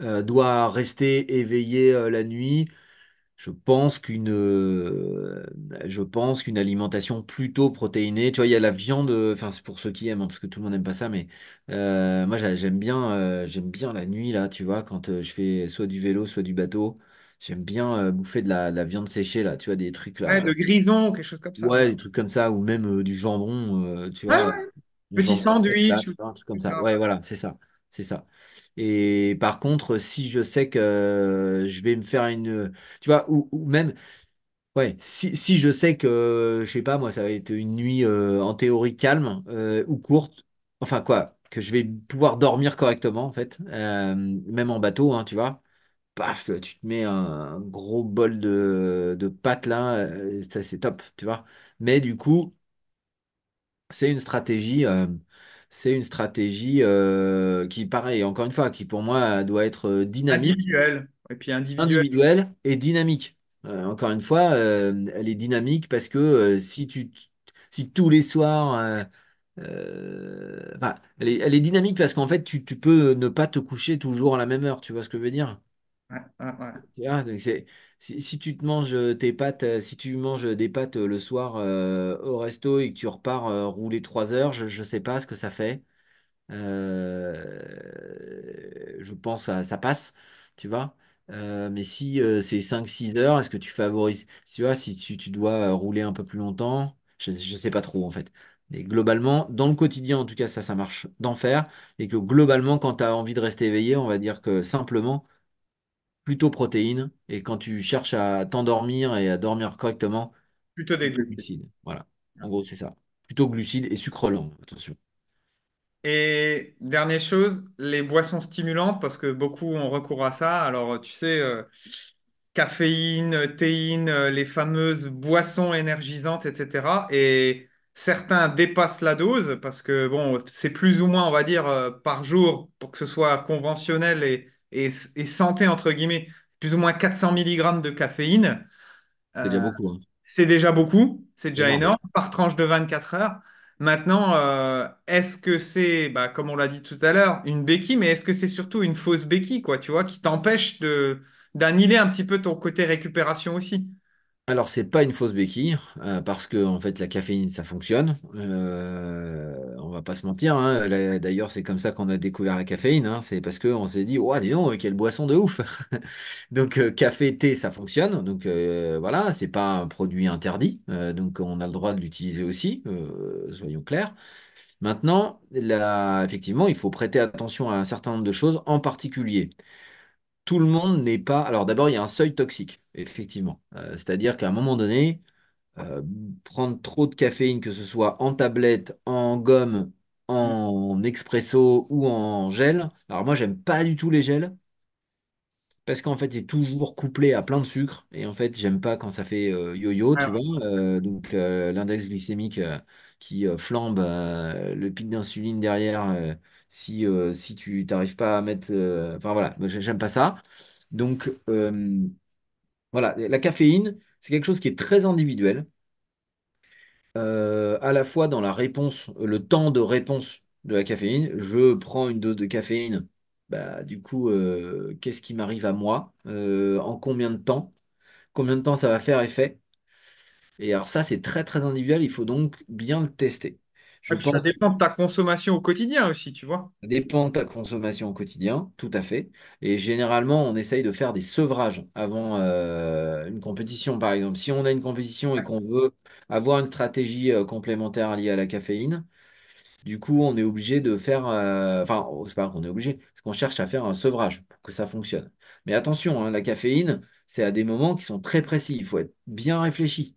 euh, dois rester éveillé euh, la nuit, je pense qu'une je pense qu'une alimentation plutôt protéinée. Tu vois, il y a la viande, enfin c'est pour ceux qui aiment, hein, parce que tout le monde n'aime pas ça, mais moi j'aime bien j'aime bien la nuit là, tu vois, quand je fais soit du vélo, soit du bateau. J'aime bien bouffer de la, viande séchée là, tu vois, des trucs Ouais, de grison, quelque chose comme ça. Ouais, des trucs comme ça, ou même du jambon, tu vois. Petit sandwich. Un truc comme ça. Ouais, voilà, c'est ça. C'est ça. Et par contre, si je sais que euh, je vais me faire une. Tu vois, ou, même. Ouais, si, je sais que, je sais pas, moi, ça va être une nuit euh, en théorie calme euh, ou courte, enfin quoi, que je vais pouvoir dormir correctement, en fait, même en bateau, hein, tu vois, paf, tu te mets un, gros bol de, de pâtes là, ça c'est top, tu vois. Mais du coup, c'est une stratégie, euh, c'est une stratégie euh, qui, pareil, encore une fois, qui pour moi doit être euh, dynamique, Et puis individuelle et dynamique. encore une fois, elle est dynamique parce que si tu, si tous les soirs, elle est, dynamique parce qu'en fait, tu, peux ne pas te coucher toujours à la même heure. Tu vois ce que je veux dire? Ouais, ouais, Tu vois, donc c'est si, tu te manges euh, tes pâtes, euh, si tu manges euh, des pâtes le soir au resto et que tu repars rouler trois heures, je ne sais pas ce que ça fait. je pense que ça passe, tu vois. mais si c'est 5-6 heures, est-ce que tu favorises, tu vois, si tu, dois rouler un peu plus longtemps, je ne sais pas trop en fait. Mais globalement, dans le quotidien, en tout cas, ça, ça marche d'enfer. Et que globalement, quand tu as envie de rester éveillé, on va dire que simplement, plutôt protéines. Et quand tu cherches à t'endormir et à dormir correctement, plutôt des glucides. Voilà. En gros, c'est ça. Plutôt glucides et sucre lent. Attention. Et dernière chose, les boissons stimulantes, parce que beaucoup ont recours à ça. Alors, tu sais, euh, caféine, théine, euh, les fameuses boissons énergisantes, etc. Et certains dépassent la dose, parce que, bon, c'est plus ou moins, on va dire, euh, par jour pour que ce soit conventionnel et, et, santé, entre guillemets, plus ou moins 400 mg de caféine. C'est déjà euh, beaucoup. Hein. C'est déjà beaucoup, c'est déjà énorme, par tranche de 24 heures. Maintenant, euh, est-ce que c'est, bah, comme on l'a dit tout à l'heure, une béquille, mais est-ce que c'est surtout une fausse béquille, quoi, tu vois, qui t'empêche de, un petit peu ton côté récupération aussi alors, ce n'est pas une fausse béquille, euh, parce que en fait, la caféine, ça fonctionne. On euh, on va pas se mentir. Hein. D'ailleurs, c'est comme ça qu'on a découvert la caféine. Hein. C'est parce qu'on s'est dit, ouah, dis donc, euh, quelle boisson de ouf. donc, café, thé, ça fonctionne. Donc, voilà, voilà, n'est pas un produit interdit. donc, on a le droit de l'utiliser aussi, soyons clairs. Maintenant, là, effectivement, il faut prêter attention à un certain nombre de choses, en particulier tout le monde n'est pas. Alors d'abord, il y a un seuil toxique, effectivement. Euh, c'est-à-dire qu'à un moment donné, euh, prendre trop de caféine, que ce soit en tablette, en gomme, en expresso ou en gel. Alors moi, j'aime pas du tout les gels. Parce qu'en fait, c'est toujours couplé à plein de sucre. Et en fait, j'aime pas quand ça fait euh, yo-yo, tu ah. vois. donc, l'index glycémique qui flambe, le pic d'insuline derrière. Euh, si, tu n'arrives pas à mettre. Euh, enfin voilà, j'aime pas ça. Donc euh, voilà, la caféine, c'est quelque chose qui est très individuel, à la fois dans la réponse, le temps de réponse de la caféine. Je prends une dose de caféine, bah, du coup, qu'est-ce qui m'arrive à moi? en combien de temps? Combien de temps ça va faire effet? Et alors ça, c'est très très individuel, il faut donc bien le tester. Ça dépend de ta consommation au quotidien aussi, tu vois. Ça dépend de ta consommation au quotidien, tout à fait. Et généralement, on essaye de faire des sevrages avant euh, une compétition, par exemple. Si on a une compétition et qu'on veut avoir une stratégie euh, complémentaire liée à la caféine, du coup, on est obligé de faire. Euh, enfin, oh, c'est pas qu'on est obligé, c'est qu'on cherche à faire un sevrage pour que ça fonctionne. Mais attention, hein, la caféine, c'est à des moments qui sont très précis. Il faut être bien réfléchi.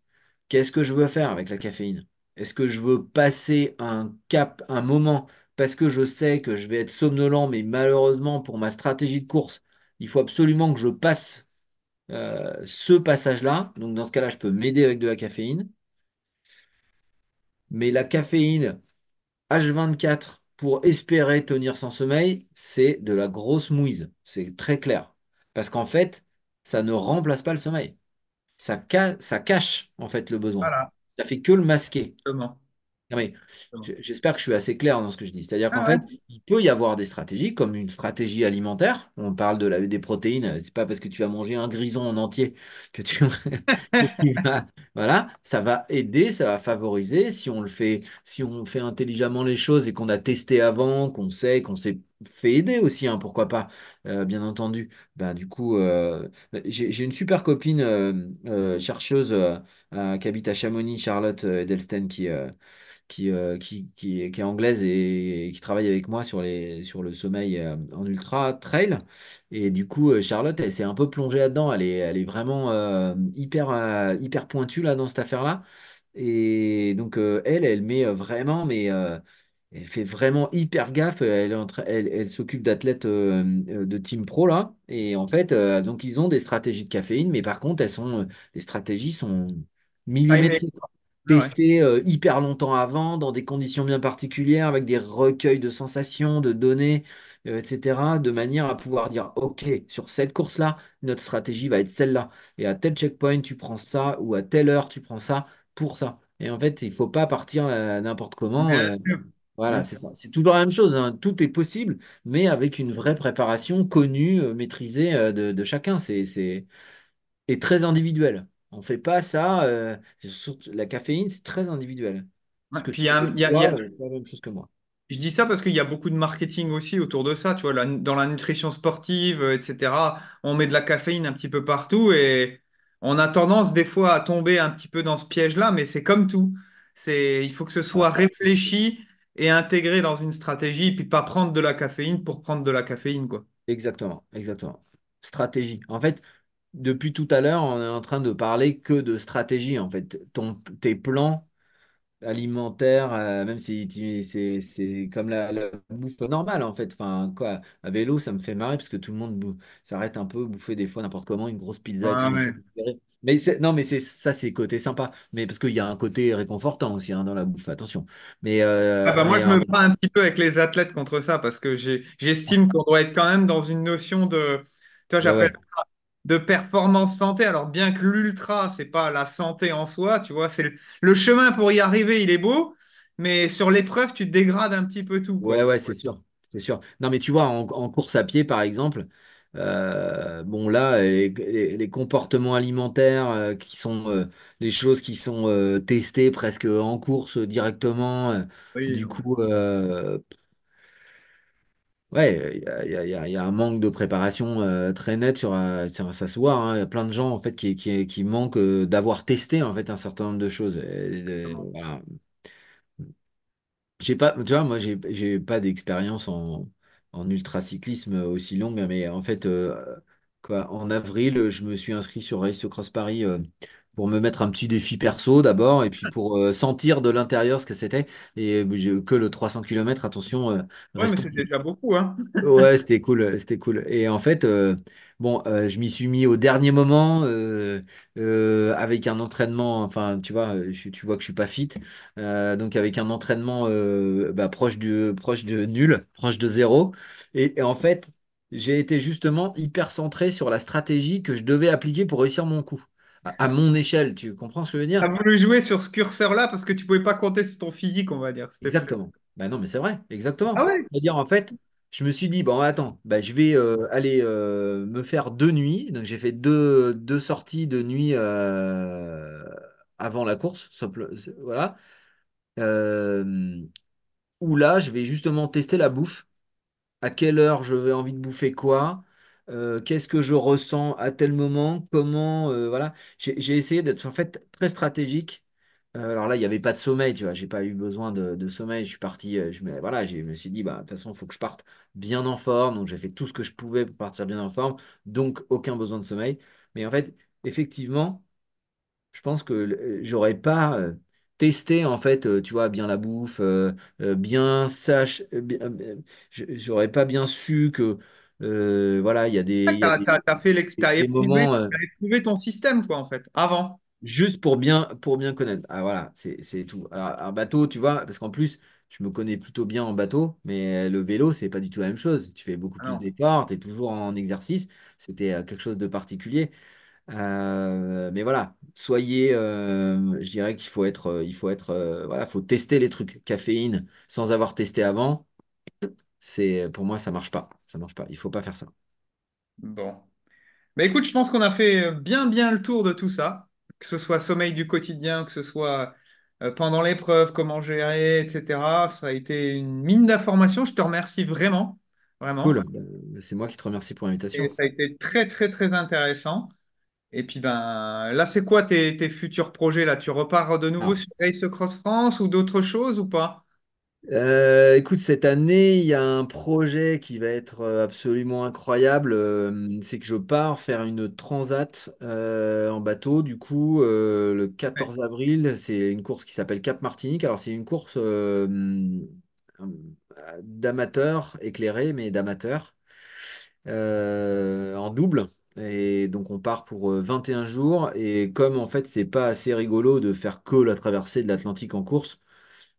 Qu'est-ce que je veux faire avec la caféine est-ce que je veux passer un cap, un moment, parce que je sais que je vais être somnolent, mais malheureusement, pour ma stratégie de course, il faut absolument que je passe euh, ce passage-là. Donc, dans ce cas-là, je peux m'aider avec de la caféine. Mais la caféine H24 pour espérer tenir sans sommeil, c'est de la grosse mouise. C'est très clair. Parce qu'en fait, ça ne remplace pas le sommeil. Ça, cache, en fait, le besoin. Voilà ça fait que le masquer. Ah j'espère que je suis assez clair dans ce que je dis. C'est-à-dire ah qu'en fait, il peut y avoir des stratégies comme une stratégie alimentaire. On parle de la, des protéines. C'est pas parce que tu vas manger un grison en entier que tu, Voilà, ça va aider, ça va favoriser. Si on le fait, si on fait intelligemment les choses et qu'on a testé avant, qu'on sait, qu'on sait fait aider aussi, hein, pourquoi pas, euh, bien entendu. Ben, du coup, euh, j'ai une super copine euh, chercheuse qui habite à Chamonix, Charlotte Edelstein, qui, qui, qui, qui, est anglaise et, qui travaille avec moi sur, les, sur le sommeil en ultra trail. Et du coup, Charlotte, elle s'est un peu plongée là-dedans. Elle est, elle est vraiment hyper, hyper pointue là, dans cette affaire-là. Et donc, elle, elle met vraiment, mais elle fait vraiment hyper gaffe. Euh, elle, s'occupe d'athlètes euh, euh, de team pro là. Et en fait, donc ils ont des stratégies de caféine, mais par contre, elles sont, les stratégies sont millimétriques, testées hyper longtemps avant, dans des conditions bien particulières, avec des recueils de sensations, de données, etc., de manière à pouvoir dire, OK, sur cette course-là, notre stratégie va être celle-là. Et à tel checkpoint, tu prends ça, ou à telle heure, tu prends ça, pour ça. Et en fait, il ne faut pas partir n'importe comment. Voilà, c'est ça. C'est toujours la même chose. Hein. Tout est possible, mais avec une vraie préparation connue, euh, maîtrisée euh, de, chacun. C'est, c'est, et très individuel. On fait pas ça. Euh, la caféine, c'est très individuel. Puis il y a, la même chose que moi. Je dis ça parce qu'il y a beaucoup de marketing aussi autour de ça, tu vois, dans la nutrition sportive, etc. On met de la caféine un petit peu partout et on a tendance des fois à tomber un petit peu dans ce piège-là, mais c'est comme tout. C'est, il faut que ce soit réfléchi, et intégrer dans une stratégie, puis pas prendre de la caféine pour prendre de la caféine, quoi. Exactement, exactement. Stratégie. En fait, depuis tout à l'heure, on est en train de parler que de stratégie. En fait, Ton, tes plans alimentaire, euh, même si c'est c'est comme la, bouffe normale en fait. Enfin, quoi, à vélo, ça me fait marrer parce que tout le monde s'arrête un peu, bouffer des fois n'importe comment, une grosse pizza tout. Ah mais c'est non, mais c'est ça, c'est côté sympa. Mais parce qu'il y a un côté réconfortant aussi hein, dans la bouffe, attention. Mais, euh, ah bah, moi, je euh, me prends un petit peu avec les athlètes contre ça parce que j'estime qu'on doit être quand même dans une notion de... Toi, bah j'appelle de performance santé. Alors, bien que l'ultra, c'est pas la santé en soi, tu vois, c'est le, chemin pour y arriver, il est beau, mais sur l'épreuve, tu dégrades un petit peu tout. Ouais, ouais, c'est sûr. C'est sûr. Non, mais tu vois, en, course à pied, par exemple, euh, bon, là, les, comportements alimentaires euh, qui sont euh, les choses qui sont testées presque en course directement, du coup, Ouais, il y a, un manque de préparation euh, très net sur, euh, ça se hein. Il y a plein de gens en fait qui, qui, qui manquent euh, d'avoir testé en fait un certain nombre de choses. Ah. J'ai pas, tu vois, moi j'ai j'ai pas d'expérience en, en cyclisme aussi longue, mais en fait, quoi, en avril, je me suis inscrit sur Race Cross Paris pour me mettre un petit défi perso d'abord, et puis pour euh, sentir de l'intérieur ce que c'était. Et euh, que le 300 km, attention. Euh, ouais, mais c'était déjà beaucoup. Hein. ouais, c'était cool, c'était cool. Et en fait, bon, je m'y suis mis au dernier moment avec un entraînement. Enfin, tu vois, tu vois que je suis pas fit, donc avec un entraînement bah, proche proche de nul, proche de zéro. et en fait, j'ai été justement hyper centré sur la stratégie que je devais appliquer pour réussir mon coup à mon échelle, tu comprends ce que je veux dire Tu as voulu jouer sur ce curseur-là parce que tu pouvais pas compter sur ton physique, on va dire. Exactement. Ben non, mais c'est vrai, exactement. Ah dire en fait, je me suis dit, bon, attends, ben, je vais euh, aller euh, me faire deux nuits. Donc, j'ai fait deux, sorties de nuit euh, avant la course, voilà. où là, je vais justement tester la bouffe. À quelle heure je vais envie de bouffer quoi euh, qu'est-ce que je ressens à tel moment, comment, euh, voilà. J'ai essayé d'être en fait très stratégique. Euh, alors là, il n'y avait pas de sommeil, tu vois, j'ai pas eu besoin de, sommeil. Je suis parti, je me, voilà, je me suis dit, bah, de toute façon, il faut que je parte bien en forme. Donc j'ai fait tout ce que je pouvais pour partir bien en forme. Donc aucun besoin de sommeil. Mais en fait, effectivement, je pense que j'aurais pas testé, en fait, tu vois, bien la bouffe, bien sache, j'aurais pas bien su que euh, voilà, il y a des. tu as, fait l'expérience euh, tu ton système, quoi, en fait, avant. Juste pour bien, pour bien connaître. Ah, voilà, c'est tout. Alors, un bateau, tu vois, parce qu'en plus, je me connais plutôt bien en bateau, mais euh, le vélo, c'est pas du tout la même chose. Tu fais beaucoup ah plus d'efforts, tu es toujours en exercice. C'était quelque chose de particulier. mais voilà, soyez, je dirais qu'il faut être, il faut être, voilà, faut tester les trucs. Caféine, sans avoir testé avant, c'est pour moi ça marche pas, ça marche pas. Il faut pas faire ça. Bon. Mais écoute, je pense qu'on a fait bien bien le tour de tout ça, que ce soit sommeil du quotidien, que ce soit euh, pendant l'épreuve, comment gérer, etc. Ça a été une mine d'informations. Je te remercie vraiment, vraiment. Euh, c'est moi qui te remercie pour l'invitation. ça a été très très très intéressant. Et puis ben là, c'est quoi tes, futurs projets là? Tu repars de nouveau sur Race Cross France ou d'autres choses ou pas? Euh, écoute, cette année, il y a un projet qui va être euh, absolument incroyable. Euh, c'est que je pars faire une transat en bateau. Du coup, le 14 avril, c'est une course qui s'appelle Cap Martinique. Alors, c'est une course d'amateurs éclairés, mais d'amateurs en double. Et donc on part pour 21 jours. Et comme en fait c'est pas assez rigolo de faire que la traversée de l'Atlantique en course,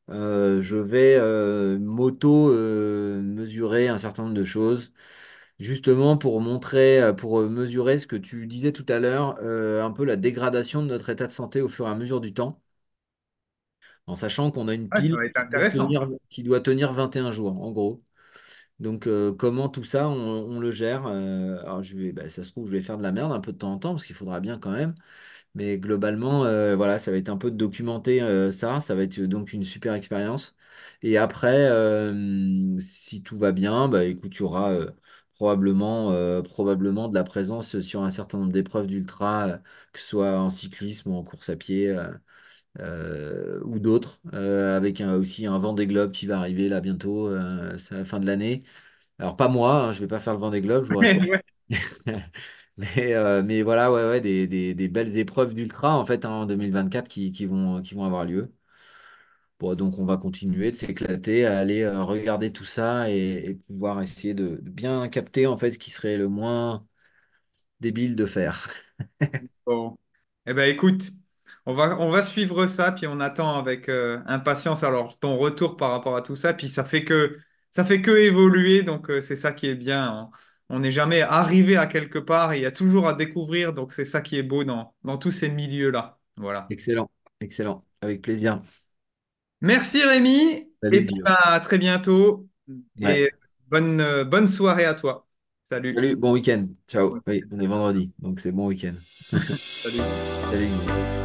euh, je vais euh, m'auto euh, mesurer un certain nombre de choses, justement pour montrer, pour mesurer ce que tu disais tout à l'heure, un peu la dégradation de notre état de santé au fur et à mesure du temps, en sachant qu'on a une pile qui doit tenir, 21 jours, en gros. Donc, comment tout ça, on, le gère? alors, je vais, bah, ça se trouve, je vais faire de la merde un peu de temps en temps, parce qu'il faudra bien quand même. Mais globalement, euh, voilà, ça va être un peu de documenter euh, ça. Ça va être euh, donc une super expérience. Et après, si tout va bien, bah, écoute, tu auras probablement, probablement de la présence sur un certain nombre d'épreuves d'ultra, que ce soit en cyclisme ou en course à pied ou d'autres, avec aussi un Vendée Globe qui va arriver là bientôt, c'est la fin de l'année. Alors pas moi, je hein, je vais pas faire le Vendée Globe, je Euh, mais, voilà, ouais, ouais, des, des- belles épreuves d'ultra en fait hein, en 2024 qui, vont, qui vont avoir lieu. Bon, donc on va continuer de s'éclater, à aller euh, regarder tout ça et, pouvoir essayer de, bien capter en fait ce qui serait le moins débile de faire. Bon. Eh ben écoute, on va, on va suivre ça, puis on attend avec euh, impatience alors ton retour par rapport à tout ça, puis ça fait que ça fait que évoluer, donc c'est ça qui est bien. Hein on n'est jamais arrivé à quelque part il y a toujours à découvrir. Donc, c'est ça qui est beau dans, tous ces milieux-là. Voilà. Excellent, excellent. Avec plaisir. Merci Rémi. et puis, à très bientôt. Et bonne, euh, bonne soirée à toi. Salut. Salut, bon week-end. Ciao. Oui, on est vendredi, donc c'est bon week-end. Salut. Salut.